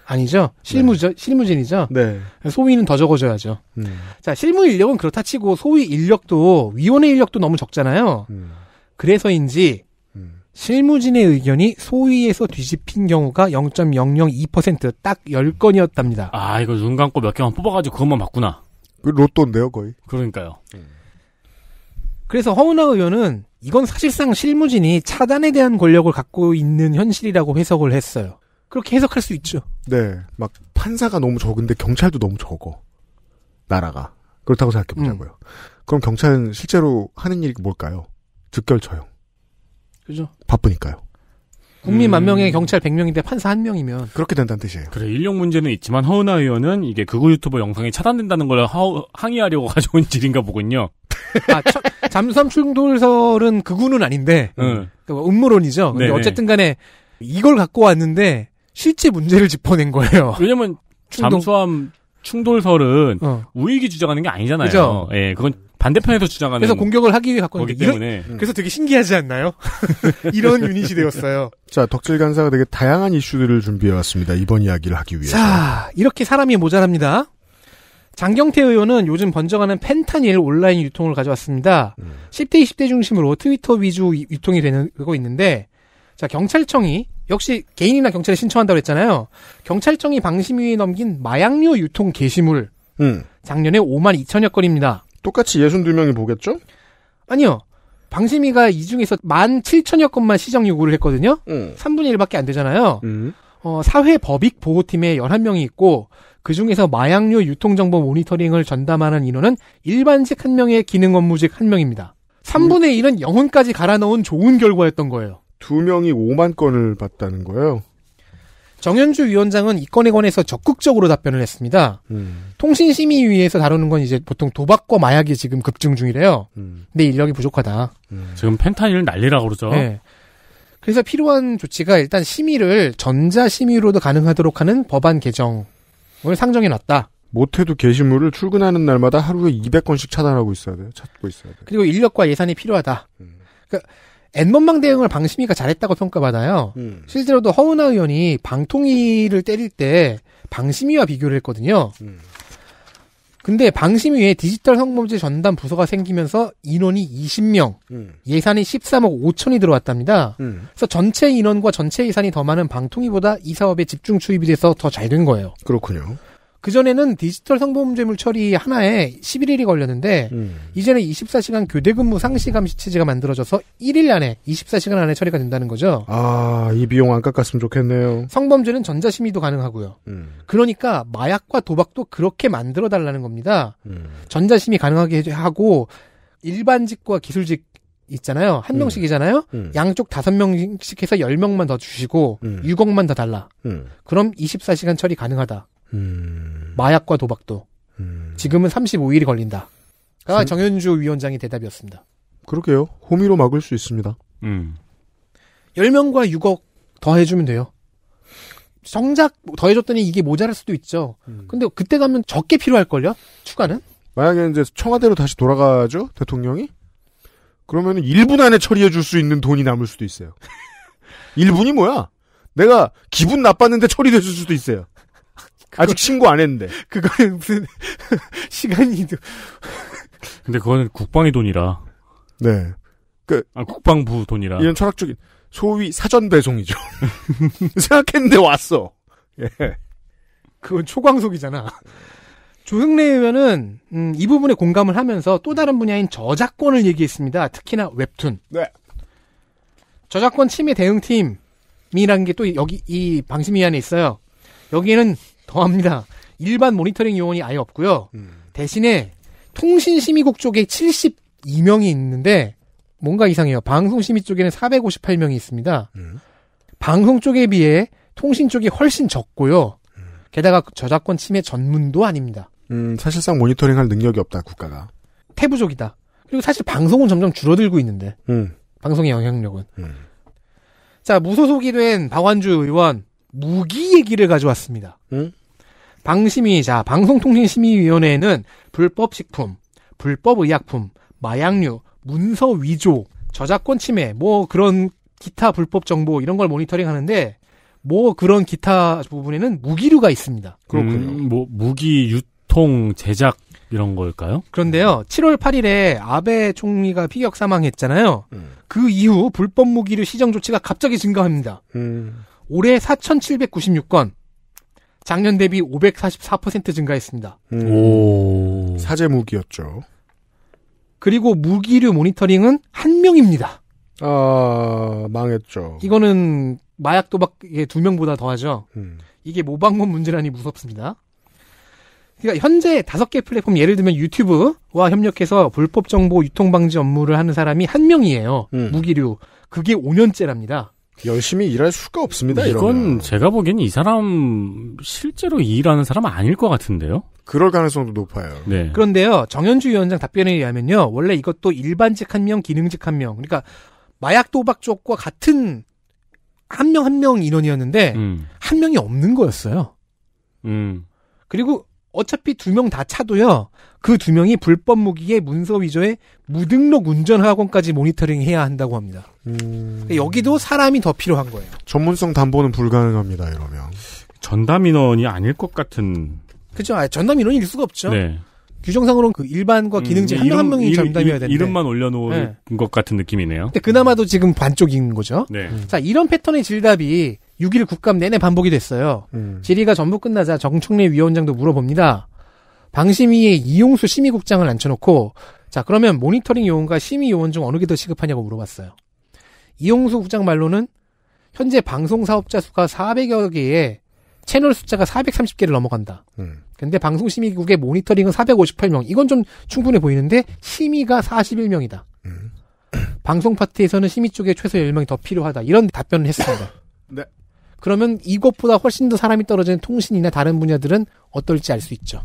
아니죠. 네. 실무죠. 네. 실무진이죠. 네. 소위는 더 적어줘야죠. 음. 자, 실무 인력은 그렇다 치고 소위 인력도 위원회 인력도 너무 적잖아요. 음. 그래서인지 음. 실무진의 의견이 소위에서 뒤집힌 경우가 0.002%딱 10건이었답니다. 아, 이거 눈 감고 몇 개만 뽑아가지고 그것만 봤구나. 그 로또인데요, 거의. 그러니까요. 음. 그래서 허은하 의원은 이건 사실상 실무진이 차단에 대한 권력을 갖고 있는 현실이라고 해석을 했어요. 그렇게 해석할 수 있죠. 네. 막 판사가 너무 적은데 경찰도 너무 적어. 나라가. 그렇다고 생각해 보자고요. 음. 그럼 경찰은 실제로 하는 일이 뭘까요? 즉결 처형. 그죠? 바쁘니까요. 국민 음. 만 명에 경찰 100명인데 판사 1 명이면 그렇게 된다는 뜻이에요. 그래 인력 문제는 있지만 허은하 의원은 이게 극우 유튜버 영상이 차단된다는 걸 하우, 항의하려고 가져온 질인가 보군요. 아, 처, 잠수함 충돌설은 그우은 아닌데 음. 음모론이죠. 근데 네, 네. 어쨌든간에 이걸 갖고 왔는데 실제 문제를 짚어낸 거예요. 왜냐면 충동. 잠수함 충돌설은 어. 우익이 주장하는 게 아니잖아요. 그죠? 예, 그건 반대편에서 주장하는 그래서 공격을 하기 위해 갖고 거기 있는 때문에 이런, 음. 그래서 되게 신기하지 않나요? 이런 유닛이 되었어요. 자, 덕질 간사가 되게 다양한 이슈들을 준비해 왔습니다. 이번 이야기를 하기 위해서. 자, 이렇게 사람이 모자랍니다. 장경태 의원은 요즘 번져가는 펜타닐 온라인 유통을 가져왔습니다. 음. 10대, 20대 중심으로 트위터 위주 유통이 되고 있는데 자, 경찰청이 역시 개인이나 경찰에 신청한다고 했잖아요. 경찰청이 방심위에 넘긴 마약류 유통 게시물. 음. 작년에 5만 2천여 건입니다. 똑같이 62명이 보겠죠? 아니요. 방심위가 이 중에서 1만 7천여 건만 시정 요구를 했거든요. 음. 3분의 1밖에 안 되잖아요. 음. 어, 사회법익보호팀에 11명이 있고 그중에서 마약류 유통정보 모니터링을 전담하는 인원은 일반직 1명에 기능업무직 1명입니다. 3분의 1은 영혼까지 갈아 넣은 좋은 결과였던 거예요. 두 명이 5만 건을 봤다는 거예요. 정현주 위원장은 이 건에 관해서 적극적으로 답변을 했습니다. 음. 통신심의위에서 다루는 건 이제 보통 도박과 마약이 지금 급증 중이래요. 음. 근데 인력이 부족하다. 음. 지금 펜타닐 난리라고 그러죠. 네. 그래서 필요한 조치가 일단 심의를 전자심의로도 가능하도록 하는 법안 개정을 상정해 놨다. 못해도 게시물을 출근하는 날마다 하루에 200건씩 차단하고 있어야 돼요. 찾고 있어야 돼요. 그리고 인력과 예산이 필요하다. 음. 그러니까 N번방 대응을 방심위가 잘했다고 평가받아요. 음. 실제로도 허은하 의원이 방통위를 때릴 때 방심위와 비교를 했거든요. 음. 근데 방심위에 디지털 성범죄 전담 부서가 생기면서 인원이 20명, 음. 예산이 13억 5천이 들어왔답니다. 음. 그래서 전체 인원과 전체 예산이 더 많은 방통위보다 이 사업에 집중 투입이 돼서 더 잘 된 거예요. 그렇군요. 그전에는 디지털 성범죄물 처리 하나에 11일이 걸렸는데 음. 이제는 24시간 교대 근무 상시 감시 체제가 만들어져서 1일 안에 24시간 안에 처리가 된다는 거죠. 아, 이 비용 안 깎았으면 좋겠네요. 성범죄는 전자 심의도 가능하고요. 음. 그러니까 마약과 도박도 그렇게 만들어 달라는 겁니다. 음. 전자 심의 가능하게 하고 일반직과 기술직 있잖아요. 한 음. 명씩이잖아요. 음. 양쪽 다섯 명씩 해서 열명만더 주시고 음. 6억만 더 달라. 음. 그럼 24시간 처리 가능하다. 음. 마약과 도박도 음. 지금은 35일이 걸린다. 가 전... 정현주 위원장이 대답이었습니다. 그러게요. 호미로 막을 수 있습니다. 음. 10명과 6억 더 해주면 돼요. 성작 더해줬더니 이게 모자랄 수도 있죠. 음. 근데 그때 가면 적게 필요할걸요? 추가는? 만약에 이제 청와대로 다시 돌아가죠? 대통령이? 그러면 1분 안에 처리해줄 수 있는 돈이 남을 수도 있어요. 1분이 뭐야? 내가 기분 나빴는데 처리됐을 수도 있어요. 아직 신고 안 했는데. 그거는 무슨 시간이 근데 그거는 국방의 돈이라. 네. 그 아, 국방부 돈이라. 이런 철학적인 소위 사전 배송이죠. 생각했는데 왔어. 예. 그건 초광속이잖아. 조흥래 의원은 음, 이 부분에 공감을 하면서 또 다른 분야인 저작권을 얘기했습니다. 특히나 웹툰. 네. 저작권 침해 대응팀이라는 게 또 여기 이 방심위 안에 있어요. 여기에는 더합니다. 일반 모니터링 요원이 아예 없고요. 음. 대신에 통신심의국 쪽에 72명이 있는데 뭔가 이상해요. 방송심의 쪽에는 458명이 있습니다. 음. 방송 쪽에 비해 통신 쪽이 훨씬 적고요. 음. 게다가 저작권 침해 전문도 아닙니다. 음, 사실상 모니터링할 능력이 없다 국가가. 태부족이다. 그리고 사실 방송은 점점 줄어들고 있는데 음. 방송의 영향력은. 음. 자 무소속이 된 박완주 의원 무기 얘기를 가져왔습니다. 음? 방심위, 자, 방송통신심의위원회는 불법식품, 불법의약품, 마약류, 문서 위조, 저작권 침해, 뭐 그런 기타 불법 정보 이런 걸 모니터링 하는데 뭐 그런 기타 부분에는 무기류가 있습니다. 그렇군요. 음, 뭐 무기 유통 제작 이런 걸까요? 그런데요. 7월 음. 8일에 아베 총리가 피격 사망했잖아요. 음. 그 이후 불법 무기류 시정 조치가 갑자기 증가합니다. 음. 올해 4,796건, 작년 대비 544% 증가했습니다. 음. 사제 무기였죠. 그리고 무기류 모니터링은 한 명입니다. 아, 망했죠. 이거는 마약 도박의 두 명보다 더하죠. 음. 이게 모방문 문제라니 무섭습니다. 그러니까 현재 다섯 개 플랫폼 예를 들면 유튜브와 협력해서 불법 정보 유통 방지 업무를 하는 사람이 한 명이에요. 음. 무기류. 그게 5년째랍니다. 열심히 일할 수가 없습니다. 이건 이러면. 제가 보기엔 이 사람 실제로 일하는 사람 아닐 것 같은데요. 그럴 가능성도 높아요. 네. 그런데요, 정현주 위원장 답변에 의하면요, 원래 이것도 일반직 한 명, 기능직 한 명, 그러니까 마약 도박 쪽과 같은 한 명 한명 한명 인원이었는데 음. 한 명이 없는 거였어요. 음. 그리고 어차피 두 명 다 차도요 그두 명이 불법 무기의 문서 위조에 무등록 운전 학원까지 모니터링해야 한다고 합니다. 음... 여기도 사람이 더 필요한 거예요. 전문성 담보는 불가능합니다. 이러면 전담 인원이 아닐 것 같은. 그죠. 전담 인원일 수가 없죠. 네. 규정상으로는 그 일반과 음, 기능직 음, 한명 한 명이 전담이어야 되는데 이름만 올려놓은 네. 것 같은 느낌이네요. 근데 그나마도 지금 반쪽인 거죠. 네. 음. 자 이런 패턴의 질답이 6일 국감 내내 반복이 됐어요. 음. 질의가 전부 끝나자 정청래 위원장도 물어봅니다. 방심위에 이용수 심의국장을 앉혀놓고 자 그러면 모니터링 요원과 심의 요원 중 어느 게 더 시급하냐고 물어봤어요. 이용수 국장 말로는 현재 방송 사업자 수가 400여 개에 채널 숫자가 430개를 넘어간다. 음. 근데 방송심의국의 모니터링은 458명. 이건 좀 충분해 보이는데 심의가 41명이다. 음. 방송 파트에서는 심의 쪽에 최소 10명이 더 필요하다. 이런 답변을 했습니다. 네. 그러면 이것보다 훨씬 더 사람이 떨어지는 통신이나 다른 분야들은 어떨지 알 수 있죠.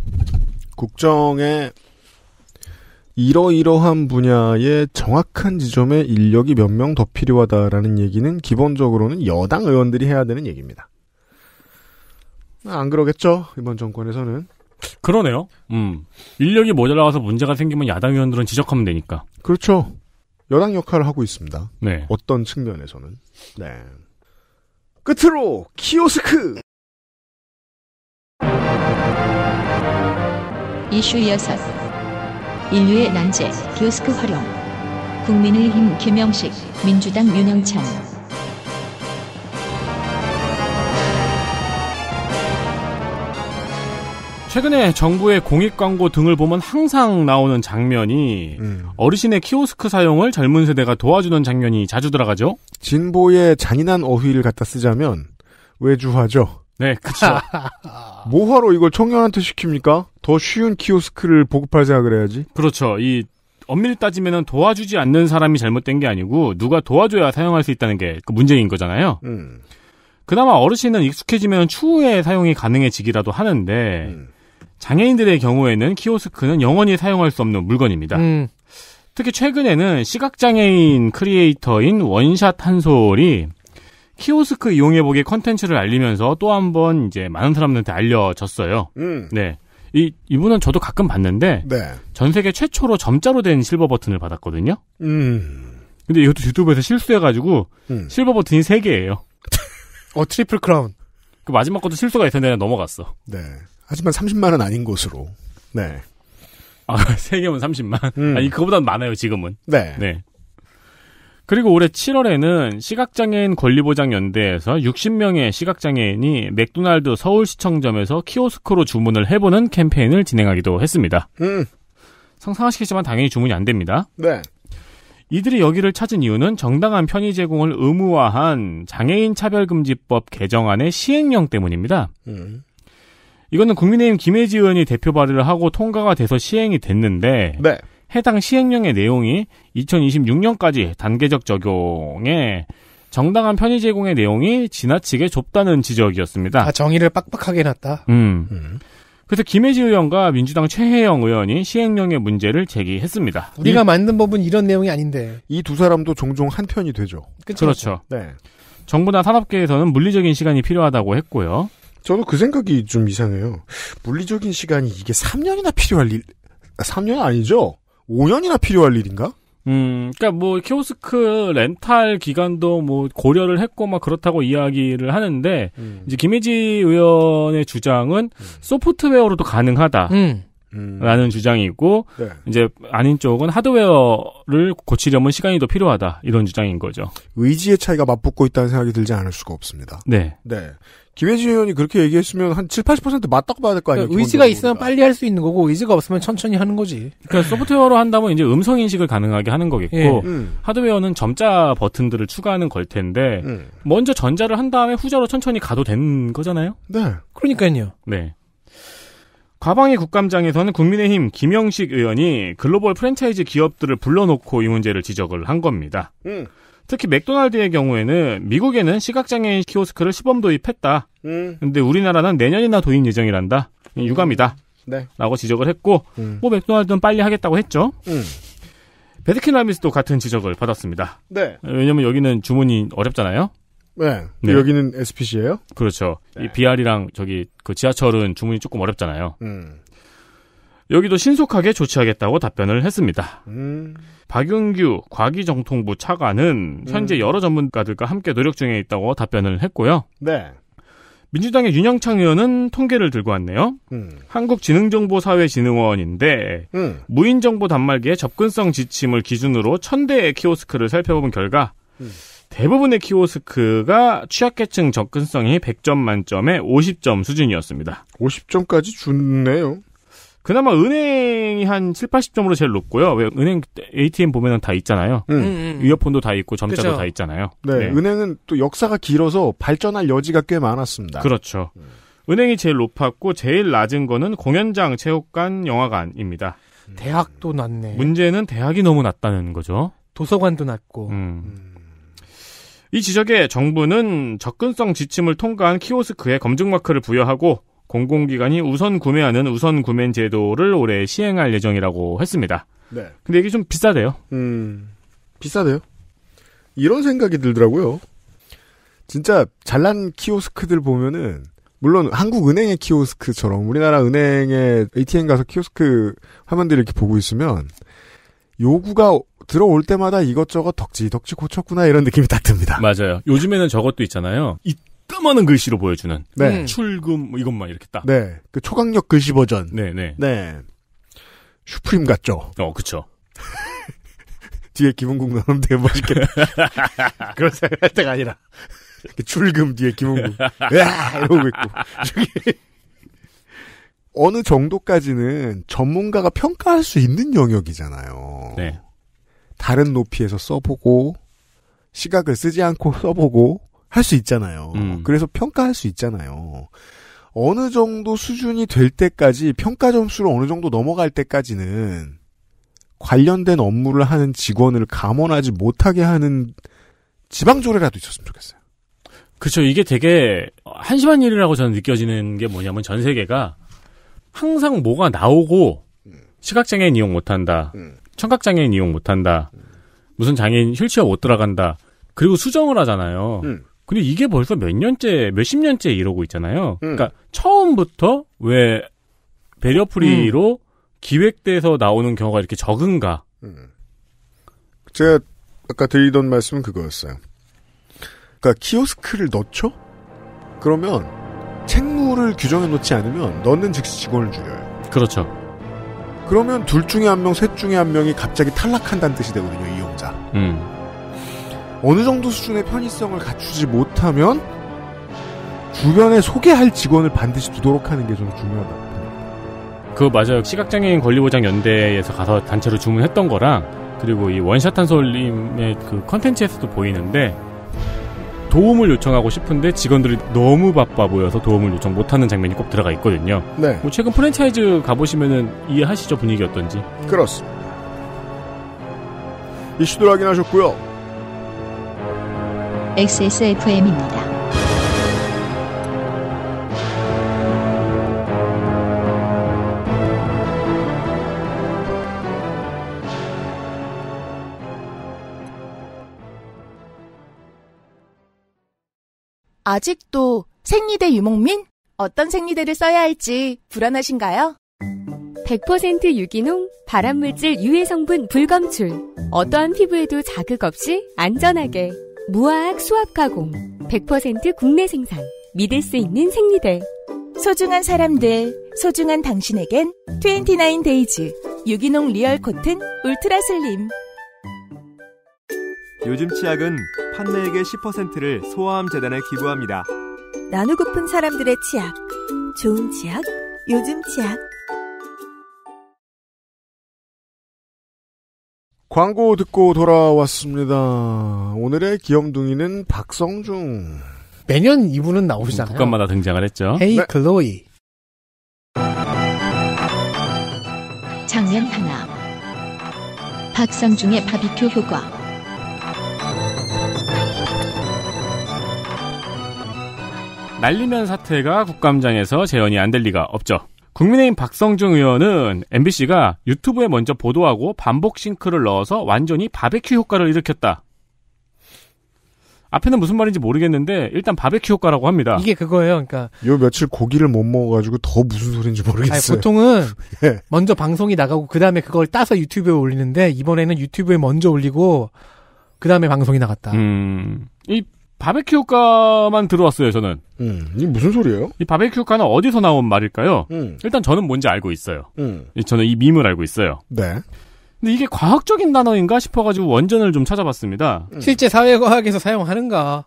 국정에 이러이러한 분야의 정확한 지점에 인력이 몇 명 더 필요하다라는 얘기는 기본적으로는 여당 의원들이 해야 되는 얘기입니다. 아, 안 그러겠죠 이번 정권에서는 그러네요. 음 인력이 모자라서 문제가 생기면 야당 의원들은 지적하면 되니까 그렇죠. 여당 역할을 하고 있습니다. 네. 어떤 측면에서는 네. 끝으로 키오스크. 이슈 여섯 인류의 난제, 교스크 활용. 국민의힘 김영식, 민주당 윤영찬. 최근에 정부의 공익 광고 등을 보면 항상 나오는 장면이 음. 어르신의 키오스크 사용을 젊은 세대가 도와주는 장면이 자주 들어가죠. 진보의 잔인한 어휘를 갖다 쓰자면 외주화죠. 네, 그렇죠. 뭐하러 이걸 청년한테 시킵니까? 더 쉬운 키오스크를 보급할 생각을 해야지. 그렇죠. 이 엄밀히 따지면 도와주지 않는 사람이 잘못된 게 아니고 누가 도와줘야 사용할 수 있다는 게 그 문제인 거잖아요. 음. 그나마 어르신은 익숙해지면 추후에 사용이 가능해지기라도 하는데 음. 장애인들의 경우에는 키오스크는 영원히 사용할 수 없는 물건입니다. 음. 특히 최근에는 시각장애인 크리에이터인 원샷 한솔이 키오스크 이용해보기 컨텐츠를 알리면서 또 한 번 이제 많은 사람들한테 알려졌어요. 음. 네. 이, 이분은 저도 가끔 봤는데, 네. 전 세계 최초로 점자로 된 실버 버튼을 받았거든요. 음. 근데 이것도 유튜브에서 실수해가지고, 음. 실버 버튼이 3개예요. 어, 트리플 크라운. 그 마지막 것도 실수가 있었는데 넘어갔어. 네. 하지만 30만은 아닌 것으로. 네. 아, 3개면 30만? 음. 아니, 그거보단 많아요, 지금은. 네. 네. 그리고 올해 7월에는 시각장애인 권리보장연대에서 60명의 시각장애인이 맥도날드 서울시청점에서 키오스크로 주문을 해보는 캠페인을 진행하기도 했습니다. 음. 상상하시겠지만 당연히 주문이 안 됩니다. 네. 이들이 여기를 찾은 이유는 정당한 편의 제공을 의무화한 장애인 차별금지법 개정안의 시행령 때문입니다. 음. 이거는 국민의힘 김혜지 의원이 대표 발의를 하고 통과가 돼서 시행이 됐는데 네. 해당 시행령의 내용이 2026년까지 단계적 적용에 정당한 편의 제공의 내용이 지나치게 좁다는 지적이었습니다. 아, 정의를 빡빡하게 놨다. 음. 음. 그래서 김혜지 의원과 민주당 최혜영 의원이 시행령의 문제를 제기했습니다. 우리가 이, 만든 법은 이런 내용이 아닌데. 이 두 사람도 종종 한편이 되죠. 그쵸? 그렇죠. 네. 정부나 산업계에서는 물리적인 시간이 필요하다고 했고요. 저도 그 생각이 좀 이상해요. 물리적인 시간이 이게 3년이나 필요할 일, 3년 아니죠? 5년이나 필요할 일인가? 음, 그니까뭐 키오스크 렌탈 기간도 뭐 고려를 했고 막 그렇다고 이야기를 하는데 음. 이제 김혜지 의원의 주장은 음. 소프트웨어로도 가능하다. 음. 라는 음. 주장이고 네. 이제 아닌 쪽은 하드웨어를 고치려면 시간이 더 필요하다 이런 주장인 거죠. 의지의 차이가 맞붙고 있다는 생각이 들지 않을 수가 없습니다. 네. 네. 김혜진 의원이 그렇게 얘기했으면 한 7, 80% 맞다고 봐야 될 거 아니에요? 그러니까 의지가 있으면 빨리 할 수 있는 거고 의지가 없으면 천천히 하는 거지. 그러니까 소프트웨어로 한다면 이제 음성 인식을 가능하게 하는 거겠고 예. 음. 하드웨어는 점자 버튼들을 추가하는 걸 텐데 음. 먼저 전자를 한 다음에 후자로 천천히 가도 되는 거잖아요. 네. 그러니까요. 네. 과방의 국감장에서는 국민의힘 김영식 의원이 글로벌 프랜차이즈 기업들을 불러놓고 이 문제를 지적을 한 겁니다. 음. 특히 맥도날드의 경우에는 미국에는 시각장애인 키오스크를 시범 도입했다. 음. 근데 우리나라는 내년이나 도입 예정이란다. 유감이다. 네. 라고 지적을 했고 음. 뭐 맥도날드는 빨리 하겠다고 했죠. 음. 베드킨라미스도 같은 지적을 받았습니다. 네. 왜냐면 여기는 주문이 어렵잖아요. 네. 네. 그 여기는 SPC예요? 그렇죠. 네. 이 BR이랑 저기 그 지하철은 주문이 조금 어렵잖아요. 음. 여기도 신속하게 조치하겠다고 답변을 했습니다. 음. 박윤규 과기정통부 차관은 음. 현재 음. 여러 전문가들과 함께 노력 중에 있다고 답변을 했고요. 네. 민주당의 윤영창 의원은 통계를 들고 왔네요. 음. 한국지능정보사회진흥원인데 음. 무인정보 단말기의 접근성 지침을 기준으로 천대의 키오스크를 살펴본 결과 음. 대부분의 키오스크가 취약계층 접근성이 100점 만점에 50점 수준이었습니다. 50점까지 주네요. 그나마 은행이 한 7, 80점으로 제일 높고요. 왜 은행 ATM 보면다 있잖아요. 음. 음, 음, 음. 이어폰도 다 있고 점자도 그쵸. 다 있잖아요. 네, 네, 은행은 또 역사가 길어서 발전할 여지가 꽤 많았습니다. 그렇죠. 은행이 제일 높았고 제일 낮은 거는 공연장, 체육관, 영화관입니다. 대학도 낮네. 문제는 대학이 너무 낮다는 거죠. 도서관도 낮고. 이 지적에 정부는 접근성 지침을 통과한 키오스크에 검증 마크를 부여하고 공공기관이 우선 구매하는 우선 구매 제도를 올해 시행할 예정이라고 했습니다. 네. 근데 이게 좀 비싸대요. 음, 비싸대요. 이런 생각이 들더라고요. 진짜 잘난 키오스크들 보면은 물론 한국은행의 키오스크처럼 우리나라 은행의 ATM 가서 키오스크 화면들 이렇게 보고 있으면 요구가 들어올 때마다 이것저것 덕지덕지 고쳤구나 이런 느낌이 딱 듭니다. 맞아요. 요즘에는 저것도 있잖아요. 까마는 글씨로 보여주는 네. 음. 출금 뭐 이것만 이렇게 딱. 네. 그 초강력 글씨 버전. 네, 네. 네. 슈프림 같죠. 어, 그쵸 뒤에 김은국 넣으면 되게 멋있게다 그런 생각할 때가 아니라. 출금 뒤에 김은국. 으아! 이러고 있고. 어느 정도까지는 전문가가 평가할 수 있는 영역이잖아요. 네. 다른 높이에서 써보고, 시각을 쓰지 않고 써보고, 할수 있잖아요. 음. 그래서 평가할 수 있잖아요. 어느 정도 수준이 될 때까지 평가 점수를 어느 정도 넘어갈 때까지는 관련된 업무를 하는 직원을 감원하지 못하게 하는 지방조례라도 있었으면 좋겠어요. 그렇죠. 이게 되게 한심한 일이라고 저는 느껴지는 게 뭐냐면 전 세계가 항상 뭐가 나오고 시각장애인 이용 못한다. 음. 청각장애인 이용 못한다. 무슨 장애인 휠체어 못 들어간다. 그리고 수정을 하잖아요. 음. 근데 이게 벌써 몇 년째, 몇 십 년째 이러고 있잖아요. 음. 그러니까 처음부터 왜 배려프리로 음. 기획돼서 나오는 경우가 이렇게 적은가? 음. 제가 아까 드리던 말씀은 그거였어요. 그러니까 키오스크를 넣죠? 그러면 책무를 규정해 놓지 않으면 넣는 즉시 직원을 줄여요. 그렇죠. 그러면 둘 중에 한 명, 셋 중에 한 명이 갑자기 탈락한다는 뜻이 되거든요, 이용자. 음. 어느 정도 수준의 편의성을 갖추지 못하면 주변에 소개할 직원을 반드시 두도록 하는 게 저는 중요하다고 생니다그 맞아요. 시각장애인 권리보장 연대에서 가서 단체로 주문했던 거랑 그리고 이 원샷 한솔님의그 컨텐츠에서도 보이는데 도움을 요청하고 싶은데 직원들이 너무 바빠 보여서 도움을 요청 못하는 장면이 꼭 들어가 있거든요. 네. 뭐 최근 프랜차이즈 가보시면은 이해하시죠 분위기 어떤지. 그렇습니다. 이슈도 확인하셨고요. XSFM입니다. 아직도 생리대 유목민? 어떤 생리대를 써야 할지 불안하신가요? 100% 유기농, 발암물질 유해 성분 불검출. 어떠한 피부에도 자극 없이 안전하게. 무화학 수압 가공 100% 국내 생산 믿을 수 있는 생리대 소중한 사람들 소중한 당신에겐 29 데이즈 유기농 리얼 코튼 울트라 슬림 요즘 치약은 판매액의 10%를 소아암 재단에 기부합니다. 나누고픈 사람들의 치약 좋은 치약 요즘 치약 광고 듣고 돌아왔습니다. 오늘의 기염둥이는 박성중. 매년 이분은 나오시잖아요. 국감마다 등장을 했죠. 헤이 네. 글로이. 장면 하나. 박상중의 바비큐 효과. 날리면 사태가 국감장에서 재현이 안 될 리가 없죠. 국민의힘 박성중 의원은 MBC가 유튜브에 먼저 보도하고 반복 싱크를 넣어서 완전히 바베큐 효과를 일으켰다. 앞에는 무슨 말인지 모르겠는데 일단 바베큐 효과라고 합니다. 이게 그거예요. 그러니까 요 며칠 고기를 못 먹어가지고 더 무슨 소린지 모르겠어요. 아니, 보통은 예. 먼저 방송이 나가고 그 다음에 그걸 따서 유튜브에 올리는데 이번에는 유튜브에 먼저 올리고 그 다음에 방송이 나갔다. 음, 이 바베큐 효과만 들어왔어요, 저는. 음, 이 무슨 소리예요? 이 바베큐 효과는 어디서 나온 말일까요? 음. 일단 저는 뭔지 알고 있어요. 음. 저는 이 밈을 알고 있어요. 네. 근데 이게 과학적인 단어인가 싶어가지고 원전을 좀 찾아봤습니다. 음. 실제 사회과학에서 사용하는가?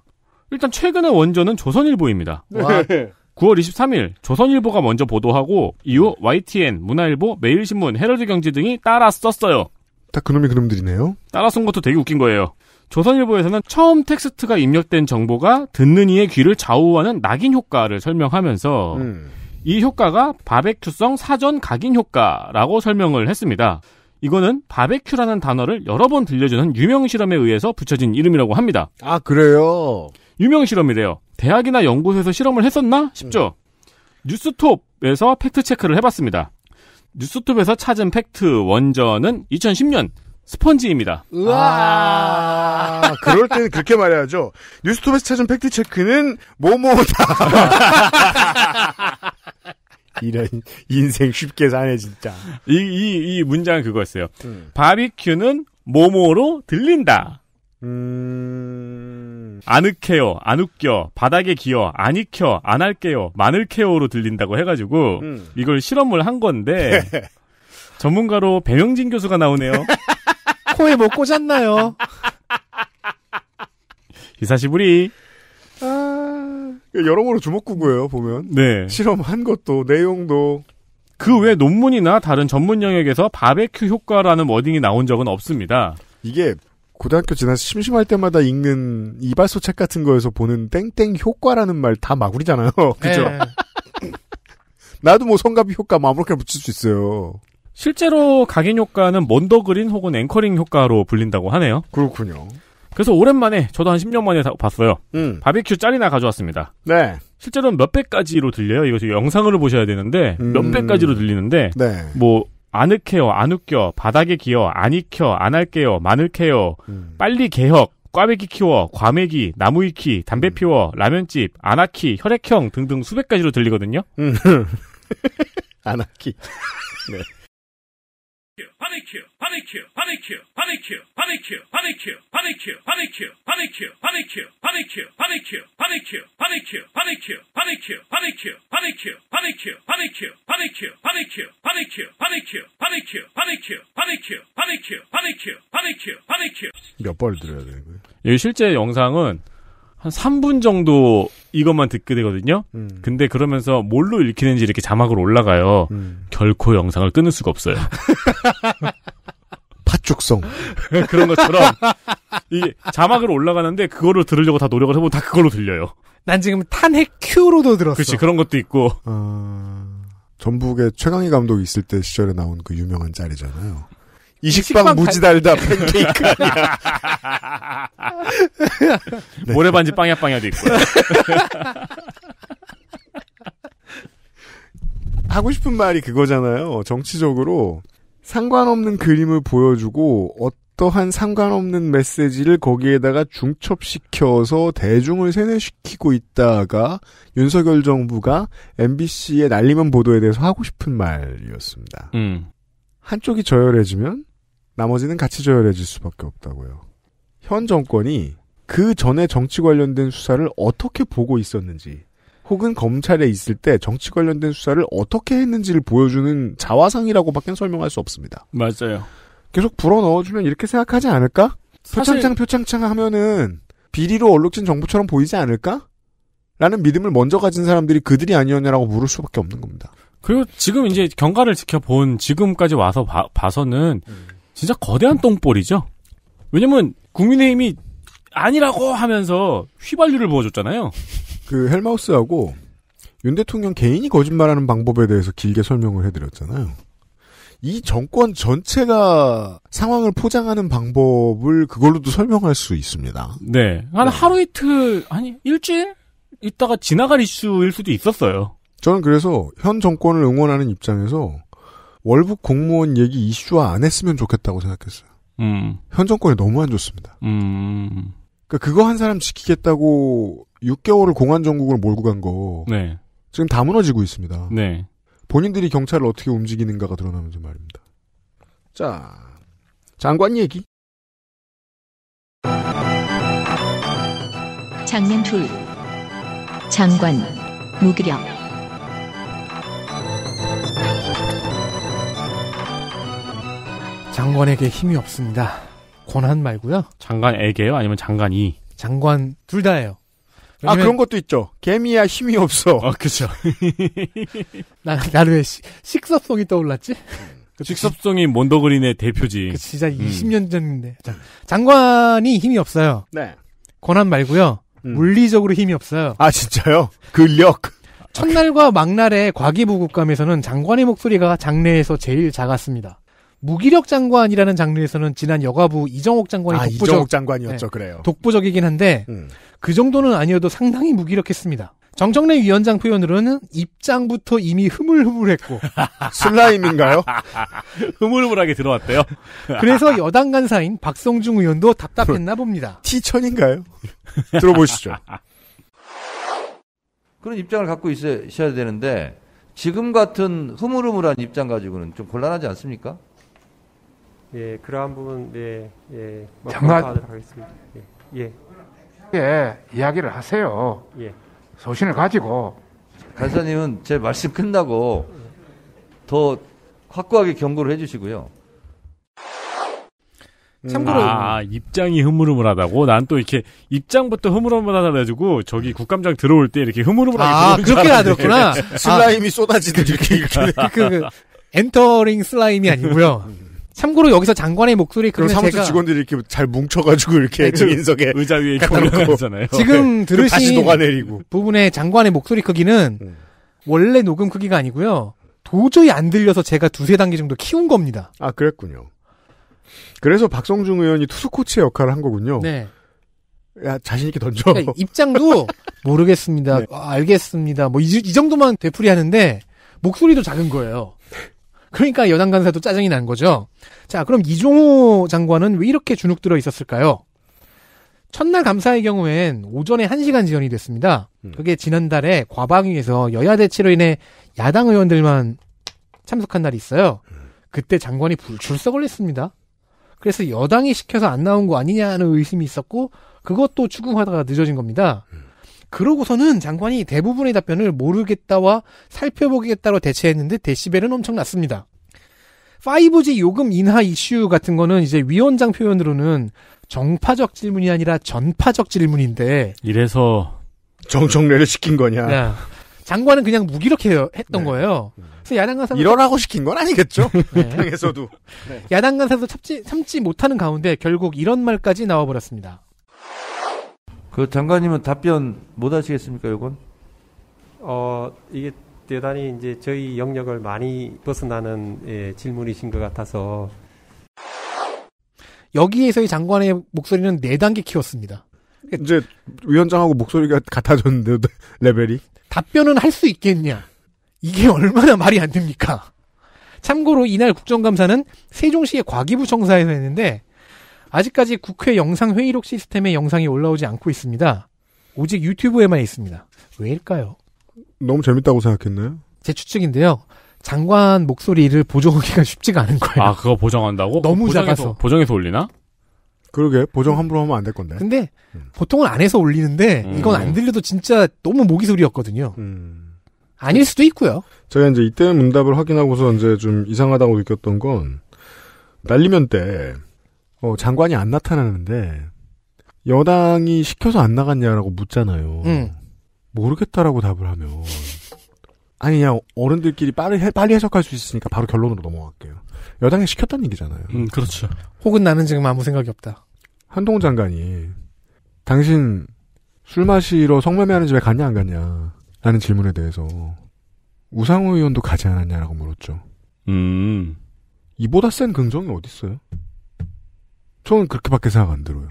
일단 최근의 원전은 조선일보입니다. 9월 23일 조선일보가 먼저 보도하고 이후 YTN, 문화일보, 매일신문, 헤럴드경제 등이 따라 썼어요. 다 그놈이 그놈들이네요. 따라 쓴 것도 되게 웃긴 거예요. 조선일보에서는 처음 텍스트가 입력된 정보가 듣는 이의 귀를 좌우하는 낙인 효과를 설명하면서 음. 이 효과가 바베큐성 사전 각인 효과라고 설명을 했습니다. 이거는 바베큐라는 단어를 여러 번 들려주는 유명 실험에 의해서 붙여진 이름이라고 합니다. 아, 그래요? 유명 실험이래요. 대학이나 연구소에서 실험을 했었나? 싶죠? 음. 뉴스톱에서 팩트체크를 해봤습니다. 뉴스톱에서 찾은 팩트 원전은 2010년 스펀지입니다. 우와. 아, 그럴 때는 그렇게 말해야죠. 뉴스톱에서 찾은 팩트체크는 뭐뭐다. 이런 인생 쉽게 사네 진짜. 이 이 이 문장은 그거였어요. 음. 바비큐는 모모로 들린다. 음... 안 익혀요, 아늑겨 바닥에 기어, 아 익혀, 안 할게요, 마늘 케어로 들린다고 해가지고 음. 이걸 실험을 한 건데 전문가로 배영진 교수가 나오네요. 코에 뭐 꽂았나요? 이사시부리. 아, 여러모로 주먹구구예요 보면. 네. 실험한 것도, 내용도. 그 외 논문이나 다른 전문 영역에서 바베큐 효과라는 워딩이 나온 적은 없습니다. 이게 고등학교 지나서 심심할 때마다 읽는 이발소 책 같은 거에서 보는 땡땡 효과라는 말 다 마구리잖아요. 그죠? 네. 나도 뭐 성가비 효과 마 뭐 아무렇게나 붙일 수 있어요. 실제로 각인 효과는 먼더그린 혹은 앵커링 효과로 불린다고 하네요. 그렇군요. 그래서 오랜만에 저도 한 10년 만에 봤어요. 음. 바비큐 짤이나 가져왔습니다. 네. 실제로는 몇 배까지로 들려요. 이거 영상으로 보셔야 되는데 음. 몇 배까지로 들리는데 네. 뭐 아늑해요, 안 웃겨, 바닥에 기어, 안 익혀, 안 할게요, 마늘 캐요, 음. 빨리 개혁, 꽈배기 키워, 과메기, 나무 익히, 담배 음. 피워, 라면집, 아나키, 혈액형 등등 수백 가지로 들리거든요. 음. 아나키. 네. 몇벌 들어야 되고요. 실제 영상은 한 3분 정도 이것만 듣게 되거든요. 음. 근데 그러면서 뭘로 읽히는지 이렇게 자막으로 올라가요. 음. 결코 영상을 끊을 수가 없어요. 파죽성 그런 것처럼 이 자막으로 올라가는데 그거를 들으려고 다 노력을 해보면 다 그걸로 들려요. 난 지금 탄핵 큐로도 들었어. 그렇지 그런 것도 있고. 어... 아, 전북에 최강희 감독이 있을 때 시절에 나온 그 유명한 짤이잖아요. 이 식빵, 무지 달다 팬케이크 네. 모래반지 빵야 빵야도 있고 하고 싶은 말이 그거잖아요. 정치적으로 상관없는 그림을 보여주고 어떠한 상관없는 메시지를 거기에다가 중첩시켜서 대중을 세뇌시키고 있다가 윤석열 정부가 MBC의 날리면 보도에 대해서 하고 싶은 말이었습니다. 음. 한쪽이 저열해지면 나머지는 같이 조열해질 수밖에 없다고요. 현 정권이 그 전에 정치 관련된 수사를 어떻게 보고 있었는지 혹은 검찰에 있을 때 정치 관련된 수사를 어떻게 했는지를 보여주는 자화상이라고밖엔 설명할 수 없습니다. 맞아요. 계속 불어 넣어주면 이렇게 생각하지 않을까? 사실... 표창장 표창장 하면은 비리로 얼룩진 정부처럼 보이지 않을까? 라는 믿음을 먼저 가진 사람들이 그들이 아니었냐라고 물을 수밖에 없는 겁니다. 그리고 지금 이제 경과를 지켜본 지금까지 와서 봐, 서는 음. 진짜 거대한 똥볼이죠. 왜냐면 국민의힘이 아니라고 하면서 휘발유를 부어줬잖아요. 그 헬마우스하고 윤 대통령 개인이 거짓말하는 방법에 대해서 길게 설명을 해드렸잖아요. 이 정권 전체가 상황을 포장하는 방법을 그걸로도 설명할 수 있습니다. 네. 한 네. 하루 이틀, 아니, 일주일? 있다가 지나갈 이슈일 수도 있었어요. 저는 그래서 현 정권을 응원하는 입장에서 월북 공무원 얘기 이슈화 안 했으면 좋겠다고 생각했어요. 음. 현 정권이 너무 안 좋습니다. 음. 그러니까 그거한 사람 지키겠다고 6개월을 공안 정국을 몰고 간 거. 네. 지금 다 무너지고 있습니다. 네. 본인들이 경찰을 어떻게 움직이는가가 드러나면서 말입니다. 자, 장관 얘기. 장년 둘. 장관, 무기력. 장관에게 힘이 없습니다. 권한 말고요. 장관에게요? 아니면 장관이? 장관 둘 다예요. 아 그런 것도 있죠. 개미야 힘이 없어. 아 그렇죠. 나 나를 왜 시, 식섭성이 떠올랐지? 음. 그 식섭성이 몬더그린의 대표지. 그 진짜 음. 20년 전인데. 자, 장관이 힘이 없어요. 네. 권한 말고요. 음. 물리적으로 힘이 없어요. 아 진짜요? 근력. 첫날과 막날의 과기부 국감에서는 장관의 목소리가 장내에서 제일 작았습니다. 무기력 장관이라는 장르에서는 지난 여가부 이정옥 장관이 아, 독보적 이정옥 장관이었죠. 네, 그래요. 독보적이긴 한데 음. 그 정도는 아니어도 상당히 무기력했습니다. 정청래 위원장 표현으로는 입장부터 이미 흐물흐물했고 슬라임인가요? 흐물흐물하게 들어왔대요. 그래서 여당 간사인 박성중 의원도 답답했나 봅니다. 티천인가요? 들어보시죠. 그런 입장을 갖고 있어야 되는데 지금 같은 흐물흐물한 입장 가지고는 좀 곤란하지 않습니까? 예, 그러한 부분 예, 예, 장관 하겠습니다. 예, 예. 이야기를 하세요. 예. 소신을 가지고 간사님은 제 말씀 끝나고 더 확고하게 경고를 해주시고요. 참고로 아 입장이 흐물흐물하다고 난 또 이렇게 입장부터 흐물흐물하다 가지고 저기 국감장 들어올 때 이렇게 흐물흐물하게 아 그렇게 나들었구나 슬라임이 아. 쏟아지듯 이렇게 이렇게 그, 그, 그 엔터링 슬라임이 아니고요 참고로 여기서 장관의 목소리 그리고 사무소 제가 직원들이 이렇게 잘 뭉쳐가지고 이렇게 증인석에 네, 그 의자 위에 올려놓잖아요. 지금 네. 그 들으신 다시 녹아내리고 부분에 장관의 목소리 크기는 음. 원래 녹음 크기가 아니고요. 도저히 안 들려서 제가 두세 단계 정도 키운 겁니다. 아 그랬군요. 그래서 박성중 의원이 투수 코치의 역할을 한 거군요. 네. 야 자신 있게 던져. 그러니까 입장도 모르겠습니다. 네. 아, 알겠습니다. 뭐 이 정도만 되풀이하는데 목소리도 작은 거예요. 그러니까 여당 간사도 짜증이 난 거죠. 자, 그럼 이종호 장관은 왜 이렇게 주눅들어 있었을까요? 첫날 감사의 경우엔 오전에 1시간 지연이 됐습니다. 음. 그게 지난달에 과방위에서 여야 대치로 인해 야당 의원들만 참석한 날이 있어요. 그때 장관이 불출석을 했습니다. 그래서 여당이 시켜서 안 나온 거 아니냐는 의심이 있었고 그것도 추궁하다가 늦어진 겁니다. 음. 그러고서는 장관이 대부분의 답변을 모르겠다와 살펴보겠다로 대체했는데 데시벨은 엄청 났습니다 5G 요금 인하 이슈 같은 거는 이제 위원장 표현으로는 정파적 질문이 아니라 전파적 질문인데 이래서 정청래를 시킨 거냐? 네. 장관은 그냥 무기력해 했던 네. 거예요. 네. 그래서 야당 간사도 일어고 시킨 건 아니겠죠? 네. 당에서도 야당 간사도 참지, 참지 못하는 가운데 결국 이런 말까지 나와버렸습니다. 그 장관님은 답변 못 하시겠습니까, 요건? 어, 이게 대단히 이제 저희 영역을 많이 벗어나는 예, 질문이신 것 같아서 여기에서의 장관의 목소리는 4단계 키웠습니다. 이제 위원장하고 목소리가 같아졌는데 레벨이 답변은 할 수 있겠냐 이게 얼마나 말이 안 됩니까 참고로 이날 국정감사는 세종시의 과기부 청사에서 했는데 아직까지 국회 영상 회의록 시스템에 영상이 올라오지 않고 있습니다. 오직 유튜브에만 있습니다. 왜일까요? 너무 재밌다고 생각했나요? 제 추측인데요. 장관 목소리를 보정하기가 쉽지가 않은 거예요. 아, 그거 보정한다고? 너무 보정해서, 작아서. 보정해서 올리나? 그러게 보정 함부로 하면 안 될 건데. 근데 음. 보통은 안에서 올리는데 음. 이건 안 들려도 진짜 너무 모기 소리였거든요. 음. 아닐 수도 있고요. 제가 이제 이때 문답을 확인하고서 이제 좀 이상하다고 느꼈던 건 날리면 때 어, 장관이 안 나타나는데 여당이 시켜서 안 나갔냐라고 묻잖아요. 음. 모르겠다라고 답을 하면 아니 그냥 어른들끼리 빨리 해, 빨리 해석할 수 있으니까 바로 결론으로 넘어갈게요. 여당이 시켰다는 얘기잖아요. 음, 그렇죠. 혹은 나는 지금 아무 생각이 없다. 한동훈 장관이 당신 술 마시러 성매매하는 집에 갔냐 안 갔냐 라는 질문에 대해서 우상호 의원도 가지 않았냐라고 물었죠. 음. 이보다 센 긍정이 어딨어요? 저는 그렇게밖에 생각 안 들어요.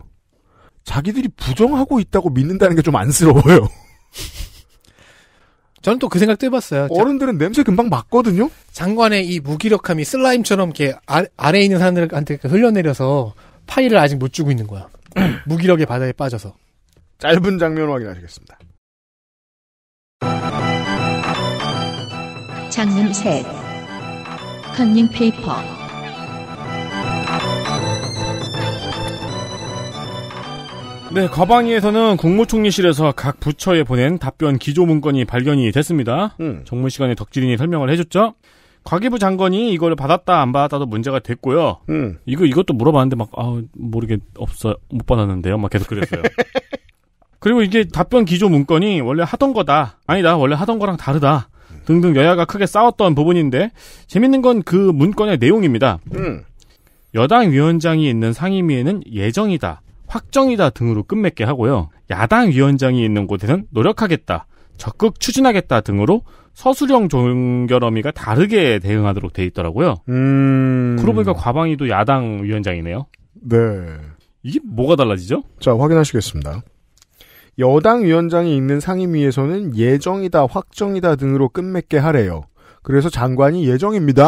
자기들이 부정하고 있다고 믿는다는 게 좀 안쓰러워요. 저는 또 그 생각도 해봤어요. 어른들은 냄새 금방 맡거든요? 장관의 이 무기력함이 슬라임처럼 이렇게 아, 아래에 있는 사람들한테 흘려내려서 파일을 아직 못 주고 있는 거야. 무기력의 바다에 빠져서. 짧은 장면 확인하시겠습니다. 장면 3. 컨닝 페이퍼. 네, 과방위에서는 국무총리실에서 각 부처에 보낸 답변 기조 문건이 발견이 됐습니다. 음. 정문 시간에 덕질인이 설명을 해줬죠. 과기부 장관이 이걸 받았다 안 받았다도 문제가 됐고요. 음. 이거 이것도 물어봤는데 막 아, 모르게 없어 못 받았는데요. 막 계속 그랬어요. 그리고 이게 답변 기조 문건이 원래 하던 거다 아니다 원래 하던 거랑 다르다 등등 여야가 크게 싸웠던 부분인데 재밌는 건 그 문건의 내용입니다. 음. 여당 위원장이 있는 상임위에는 예정이다. 확정이다 등으로 끝맺게 하고요. 야당 위원장이 있는 곳에는 노력하겠다, 적극 추진하겠다 등으로 서술형 종결어미가 다르게 대응하도록 돼 있더라고요. 음... 그러고 보니까 과방위도 야당 위원장이네요. 네. 이게 뭐가 달라지죠? 자, 확인하시겠습니다. 여당 위원장이 있는 상임위에서는 예정이다, 확정이다 등으로 끝맺게 하래요. 그래서 장관이 예정입니다.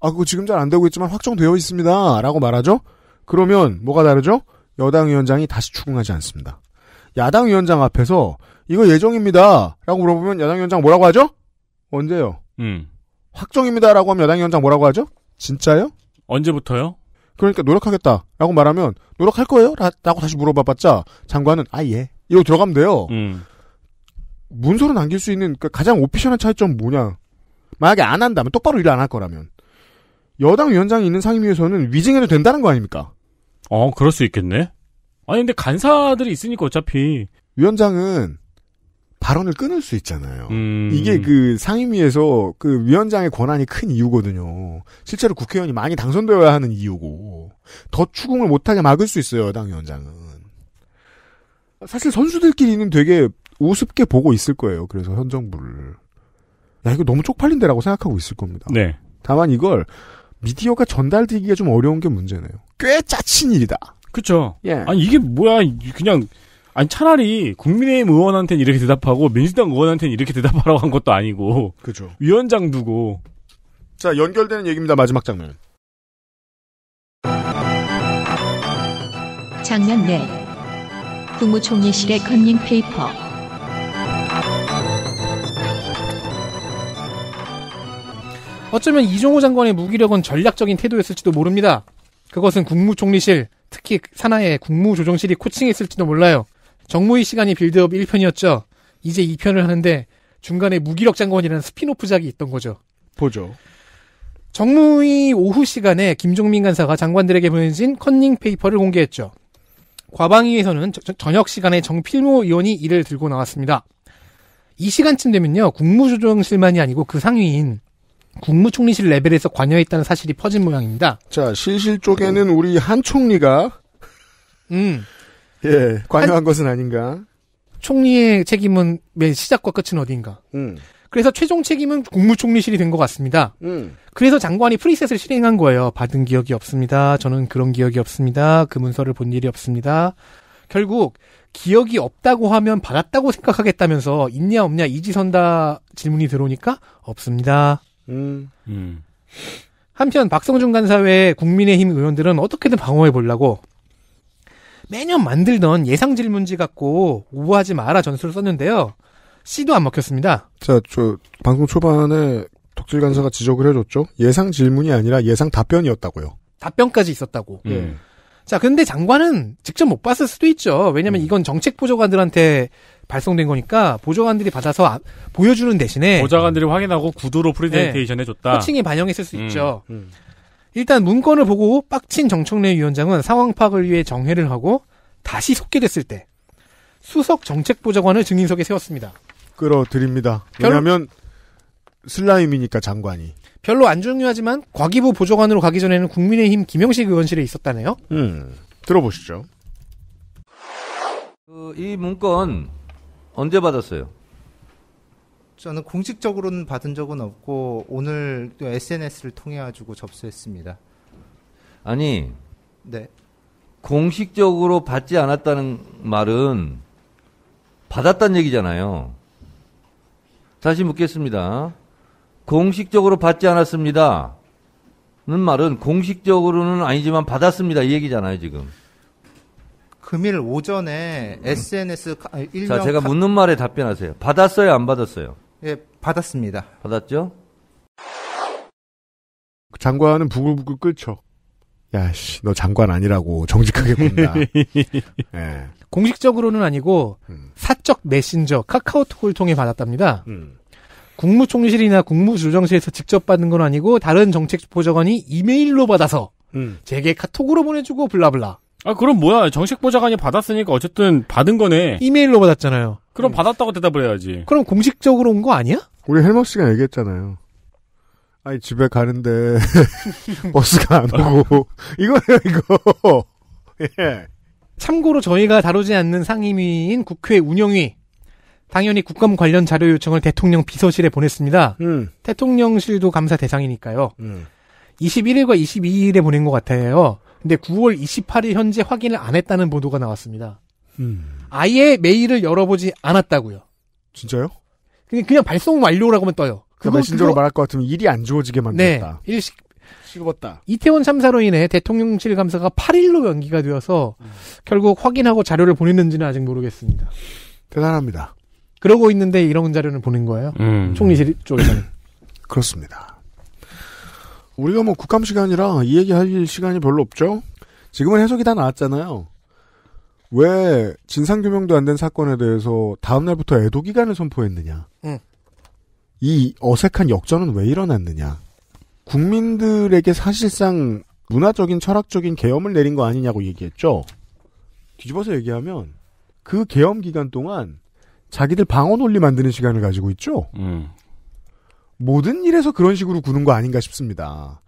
아, 그거 지금 잘 안 되고 있지만 확정되어 있습니다. 라고 말하죠? 그러면 뭐가 다르죠? 여당 위원장이 다시 추궁하지 않습니다. 야당 위원장 앞에서 이거 예정입니다. 라고 물어보면 야당 위원장 뭐라고 하죠? 언제요? 음. 확정입니다. 라고 하면 야당 위원장 뭐라고 하죠? 진짜요? 언제부터요? 그러니까 노력하겠다. 라고 말하면 노력할 거예요? 라, 고 다시 물어봐봤자 장관은 아, 예. 이거 들어가면 돼요. 음. 문서로 남길 수 있는 그 가장 오피셜한 차이점 뭐냐? 만약에 안 한다면 똑바로 일을 안 할 거라면 여당 위원장이 있는 상임위에서는 위증해도 된다는 거 아닙니까? 어, 그럴 수 있겠네. 아니 근데 간사들이 있으니까 어차피 위원장은 발언을 끊을 수 있잖아요. 음... 이게 그 상임위에서 그 위원장의 권한이 큰 이유거든요. 실제로 국회의원이 많이 당선되어야 하는 이유고 더 추궁을 못하게 막을 수 있어요. 여당 위원장은 사실 선수들끼리는 되게 우습게 보고 있을 거예요. 그래서 현 정부를 야 이거 너무 쪽팔린데라고 생각하고 있을 겁니다. 네. 다만 이걸 미디어가 전달되기가 좀 어려운 게 문제네요. 꽤 짜친 일이다. 그렇죠. 예. 아니 이게 뭐야? 그냥 아니 차라리 국민의힘 의원한테는 이렇게 대답하고 민주당 의원한테는 이렇게 대답하라고 한 것도 아니고. 그죠. 위원장 두고. 자 연결되는 얘기입니다. 마지막 장면. 장면 넷. 네. 국무총리실의 커닝 페이퍼. 어쩌면 이종호 장관의 무기력은 전략적인 태도였을지도 모릅니다. 그것은 국무총리실, 특히 산하의 국무조정실이 코칭했을지도 몰라요. 정무위 시간이 빌드업 1편이었죠. 이제 2편을 하는데 중간에 무기력 장관이라는 스피노프작이 있던 거죠. 보죠. 정무위 오후 시간에 김종민 간사가 장관들에게 보내진 컨닝 페이퍼를 공개했죠. 과방위에서는 저, 저녁 시간에 정필모 의원이 이를 들고 나왔습니다. 이 시간쯤 되면요, 국무조정실만이 아니고 그 상위인 국무총리실 레벨에서 관여했다는 사실이 퍼진 모양입니다. 자, 실실 쪽에는 우리 한 총리가 음. 예, 관여한 한, 것은 아닌가. 총리의 책임은 맨 시작과 끝은 어딘가 음. 그래서 최종 책임은 국무총리실이 된 것 같습니다. 음. 그래서 장관이 프리셋을 실행한 거예요. 받은 기억이 없습니다. 저는 그런 기억이 없습니다. 그 문서를 본 일이 없습니다. 결국 기억이 없다고 하면 받았다고 생각하겠다면서 있냐 없냐 이지선다 질문이 들어오니까 없습니다. 음. 음. 한편 박성준 간사 회의 국민의힘 의원들은 어떻게든 방어해 보려고 매년 만들던 예상 질문지 갖고 오버하지 마라 전술을 썼는데요. 씨도 안 먹혔습니다. 자, 저 방송 초반에 덕질 간사가 지적을 해줬죠. 예상 질문이 아니라 예상 답변이었다고요. 답변까지 있었다고. 음. 자, 근데 장관은 직접 못 봤을 수도 있죠. 왜냐면 하 음. 이건 정책 보조관들한테 발송된 거니까 보좌관들이 받아서 아, 보여주는 대신에 보좌관들이 확인하고 구두로 프레젠테이션 네. 해줬다. 호칭이 반영했을 수 음. 있죠. 음. 일단 문건을 보고 빡친 정청래 위원장은 상황 파악을 위해 정회를 하고 다시 속게됐을때 수석 정책보좌관을 증인석에 세웠습니다. 끌어드립니다. 왜냐하면 슬라임이니까 장관이. 별로 안 중요하지만 과기부 보좌관으로 가기 전에는 국민의힘 김영식 의원실에 있었다네요. 음, 들어보시죠. 그, 이 문건 언제 받았어요? 저는 공식적으로는 받은 적은 없고 오늘 또 SNS를 통해 가지고 접수했습니다. 아니. 네. 공식적으로 받지 않았다는 말은 받았다는 얘기잖아요. 다시 묻겠습니다. 공식적으로 받지 않았습니다. 는 말은 공식적으로는 아니지만 받았습니다. 이 얘기잖아요, 지금. 금일 오전에 SNS 음. 일명 자 제가 묻는 말에 답변하세요. 받았어요, 안 받았어요? 예, 받았습니다. 받았죠? 장관은 부글부글 끓죠. 야, 씨, 너 장관 아니라고 정직하게 군다. 예. 공식적으로는 아니고 음. 사적 메신저 카카오톡을 통해 받았답니다. 음. 국무총리실이나 국무조정실에서 직접 받는 건 아니고 다른 정책보좌관이 이메일로 받아서 음. 제게 카톡으로 보내주고 블라블라. 아 그럼 뭐야 정식 보좌관이 받았으니까 어쨌든 받은 거네. 이메일로 받았잖아요. 그럼 받았다고 대답을 해야지. 그럼 공식적으로 온 거 아니야? 우리 헬머 씨가 얘기했잖아요. 아니 집에 가는데 버스가 안 오고 이거예요 이거. 예. 참고로 저희가 다루지 않는 상임위인 국회 운영위. 당연히 국감 관련 자료 요청을 대통령 비서실에 보냈습니다. 음. 대통령실도 감사 대상이니까요. 음. 21일과 22일에 보낸 것 같아요. 근데 9월 28일 현재 확인을 안 했다는 보도가 나왔습니다. 음. 아예 메일을 열어보지 않았다고요. 진짜요? 그냥, 그냥 발송 완료라고만 떠요. 그러니까 로 그거... 말할 것 같으면 일이 안 주어지게 네. 만들었다. 네. 일식 식었다. 이태원 참사로 인해 대통령실 감사가 8일로 연기가 되어서 음. 결국 확인하고 자료를 보냈는지는 아직 모르겠습니다. 대단합니다. 그러고 있는데 이런 자료는 보낸 거예요? 음. 총리실 쪽에서는. 그렇습니다. 우리가 뭐 국감 시간이라 이 얘기 할 시간이 별로 없죠? 지금은 해석이 다 나왔잖아요. 왜 진상규명도 안 된 사건에 대해서 다음날부터 애도 기간을 선포했느냐. 응. 음. 이 어색한 역전은 왜 일어났느냐. 국민들에게 사실상 문화적인 철학적인 계엄을 내린 거 아니냐고 얘기했죠. 뒤집어서 얘기하면 그 계엄 기간 동안 자기들 방어 논리 만드는 시간을 가지고 있죠. 음, 모든 일에서 그런 식으로 구는 거 아닌가 싶습니다.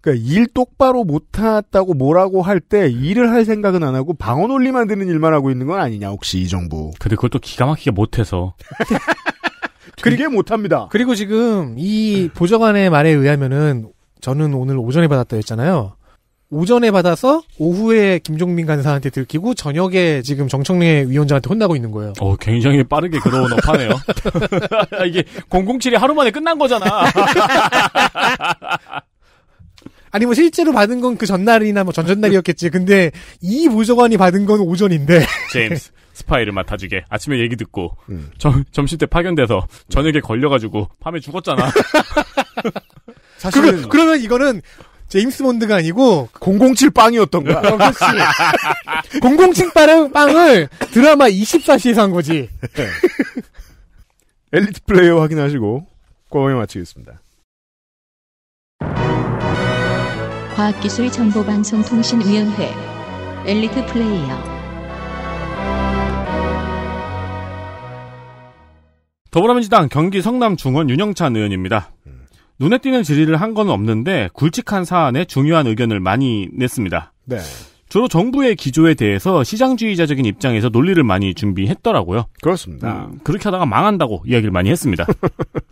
그러니까 일 똑바로 못했다고 뭐라고 할 때 일을 할 생각은 안 하고 방어 논리 만드는 일만 하고 있는 건 아니냐 혹시 이 정부. 근데 그걸 또 기가 막히게 못해서. 그게 못합니다. 그리고 지금 이 보좌관의 말에 의하면은 저는 오늘 오전에 받았다 했잖아요. 오전에 받아서 오후에 김종민 간사한테 들키고 저녁에 지금 정청래 위원장한테 혼나고 있는 거예요. 어, 굉장히 빠르게 그러온 업하네요. 이게 007이 하루 만에 끝난 거잖아. 아니 뭐 실제로 받은 건 그 전날이나 뭐 전전날이었겠지. 근데 이 보좌관이 받은 건 오전인데. 제임스 스파이를 맡아주게. 아침에 얘기 듣고 음. 점, 점심 때 파견돼서 저녁에 걸려가지고 밤에 죽었잖아. 사실은 그, 그러면 이거는 제임스 본드가 아니고 007 빵이었던 거야. 007 어, 빵을, 빵을 드라마 2 4시에산 거지. 네. 엘리트 플레이어 확인하시고 과거에 마치겠습니다. 과학기술 정보방송 통신위원회 엘리트 플레이어 더불어민주당 경기 성남 중원 윤영찬 의원입니다. 눈에 띄는 질의를 한 건 없는데 굵직한 사안에 중요한 의견을 많이 냈습니다. 네. 주로 정부의 기조에 대해서 시장주의자적인 입장에서 논리를 많이 준비했더라고요. 그렇습니다. 음, 그렇게 하다가 망한다고 이야기를 많이 했습니다.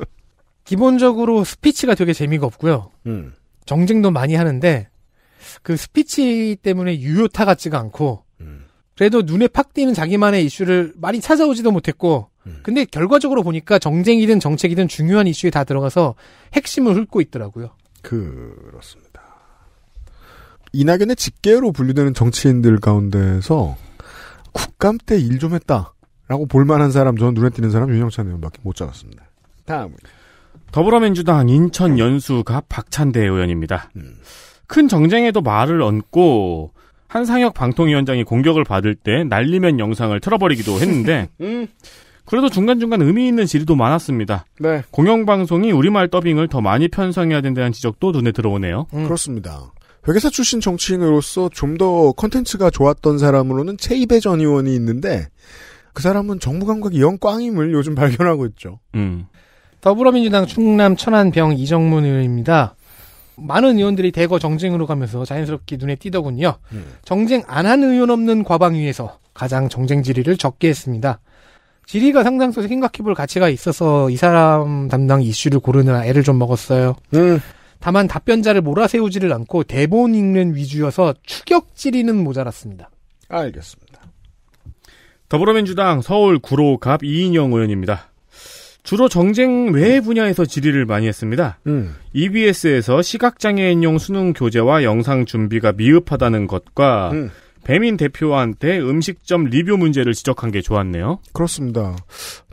기본적으로 스피치가 되게 재미가 없고요. 음. 정쟁도 많이 하는데 그 스피치 때문에 유효타 같지가 않고 음. 그래도 눈에 팍 띄는 자기만의 이슈를 많이 찾아오지도 못했고 음. 근데 결과적으로 보니까 정쟁이든 정책이든 중요한 이슈에 다 들어가서 핵심을 훑고 있더라고요. 그렇습니다. 이낙연의 직계로 분류되는 정치인들 가운데서 국감 때 일 좀 했다라고 볼만한 사람 저는 눈에 띄는 사람 윤영찬 의원밖에 못 잡았습니다. 다음 더불어민주당 인천 연수가 박찬대 의원입니다. 음. 큰 정쟁에도 말을 얹고 한상혁 방통위원장이 공격을 받을 때 날리면 영상을 틀어버리기도 했는데 음. 그래도 중간중간 의미 있는 질도 의 많았습니다. 네. 공영방송이 우리말 더빙을 더 많이 편성해야 된다는 지적도 눈에 들어오네요. 음. 그렇습니다. 회계사 출신 정치인으로서 좀 더 컨텐츠가 좋았던 사람으로는 최이배 전 의원이 있는데 그 사람은 정부 감각이 영 꽝임을 요즘 발견하고 있죠. 음. 더불어민주당 충남 천안병 이정문 의원입니다. 많은 의원들이 대거 정쟁으로 가면서 자연스럽게 눈에 띄더군요. 음. 정쟁 안 한 의원 없는 과방 위에서 가장 정쟁 질의를 적게 했습니다. 지리가 상당수 생각해볼 가치가 있어서 이 사람 담당 이슈를 고르느라 애를 좀 먹었어요. 음. 다만 답변자를 몰아세우지를 않고 대본 읽는 위주여서 추격지리는 모자랐습니다. 알겠습니다. 더불어민주당 서울 구로갑 이인영 의원입니다. 주로 정쟁 외 분야에서 질의를 많이 했습니다. 음. EBS에서 시각장애인용 수능 교재와 영상 준비가 미흡하다는 것과 음. 배민 대표한테 음식점 리뷰 문제를 지적한 게 좋았네요. 그렇습니다.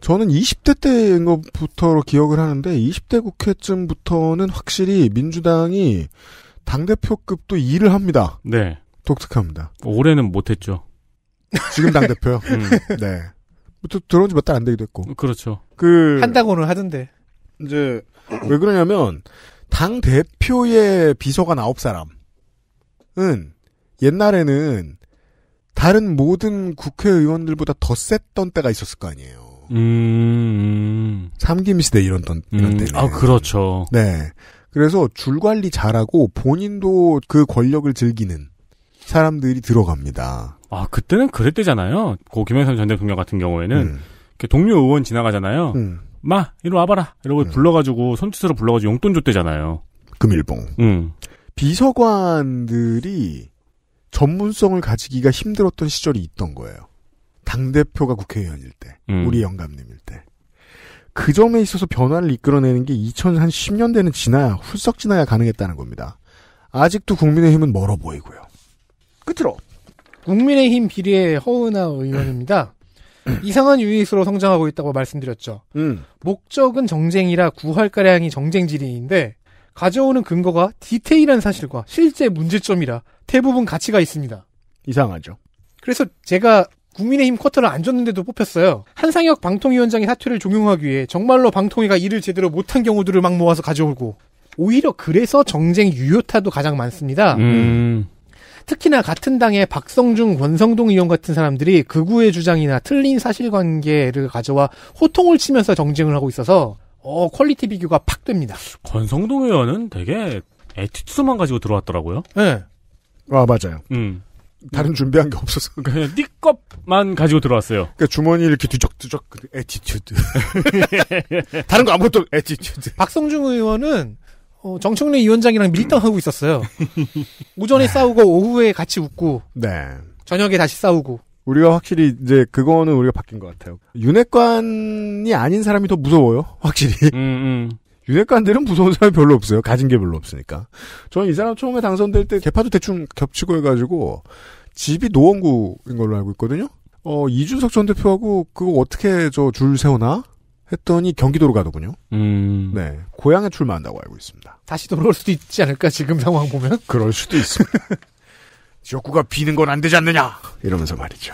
저는 20대 때인 것부터로 기억을 하는데 20대 국회쯤부터는 확실히 민주당이 당대표급도 일을 합니다. 네. 독특합니다. 올해는 못했죠. 지금 당대표요? 음. 네. 뭐 들어온 지 몇 달 안 되기도 했고. 그렇죠. 그. 한다고는 하던데. 이제, 왜 그러냐면, 당 대표의 비서관 아홉 사람은, 옛날에는 다른 모든 국회의원들보다 더 셌던 때가 있었을 거 아니에요. 음. 음. 삼김 시대 이런 던 이런 음. 때. 아 그렇죠. 네. 그래서 줄 관리 잘하고 본인도 그 권력을 즐기는 사람들이 들어갑니다. 아 그때는 그랬대잖아요. 고 김영삼 전 대통령 같은 경우에는 음. 동료 의원 지나가잖아요. 음. 마 이리 와봐라 이러고 음. 불러가지고 손짓으로 불러가지고 용돈 줬대잖아요. 금일봉. 음. 비서관들이 전문성을 가지기가 힘들었던 시절이 있던 거예요. 당대표가 국회의원일 때, 음. 우리 영감님일 때. 그 점에 있어서 변화를 이끌어내는 게 2010년대는 지나야, 훌쩍 지나야 가능했다는 겁니다. 아직도 국민의힘은 멀어 보이고요. 끝으로! 국민의힘 비례 리 허은하 의원입니다. 음. 이상한 유익으로 성장하고 있다고 말씀드렸죠. 음. 목적은 정쟁이라 구할가량이 정쟁지리인데 가져오는 근거가 디테일한 사실과 실제 문제점이라 대부분 가치가 있습니다. 이상하죠. 그래서 제가 국민의힘 쿼터를 안 줬는데도 뽑혔어요. 한상혁 방통위원장의 사퇴를 종용하기 위해 정말로 방통위가 일을 제대로 못한 경우들을 막 모아서 가져오고 오히려 그래서 정쟁 유효타도 가장 많습니다. 음. 특히나 같은 당의 박성중, 권성동 의원 같은 사람들이 극우의 주장이나 틀린 사실관계를 가져와 호통을 치면서 정쟁을 하고 있어서 어, 퀄리티 비교가 팍 됩니다. 권성동 의원은 되게 에티튜드만 가지고 들어왔더라고요. 네. 아 맞아요. 음. 다른 준비한 게 없어서 그냥 네 것만 가지고 들어왔어요. 그러니까 주머니 이렇게 뒤적뒤적 에티튜드. 그 다른 거 아무것도 에티튜드. 박성중 의원은 어, 정청래 위원장이랑 밀당하고 있었어요. 오전에 네. 싸우고 오후에 같이 웃고. 네. 저녁에 다시 싸우고. 우리가 확실히 이제 그거는 우리가 바뀐 것 같아요. 윤핵관이 아닌 사람이 더 무서워요. 확실히. 음, 음. 유대관들은 무서운 사람이 별로 없어요. 가진 게 별로 없으니까. 저는 이 사람 처음에 당선될 때 개파도 대충 겹치고 해가지고 집이 노원구인 걸로 알고 있거든요. 어 이준석 전 대표하고 그거 어떻게 저 줄 세우나 했더니 경기도로 가더군요. 음. 네, 고향에 출마한다고 알고 있습니다. 다시 돌아올 수도 있지 않을까 지금 상황 보면? 그럴 수도 있습니다. 지역구가 비는 건 안 되지 않느냐 이러면서 말이죠.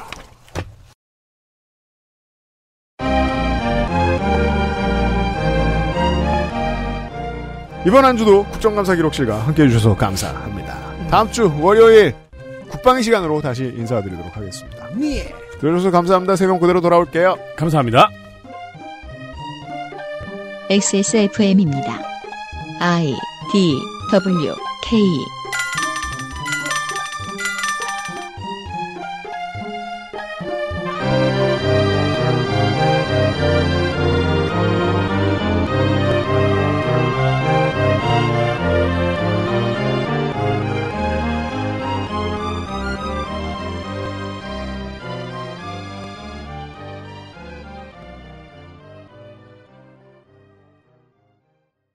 이번 한 주도 국정감사 기록실과 함께해 주셔서 감사합니다. 다음 주 월요일 국방의 시간으로 다시 인사드리도록 하겠습니다. 네. 들어주셔서 감사합니다. 새벽 그대로 돌아올게요. 감사합니다. XSFM입니다. I D W K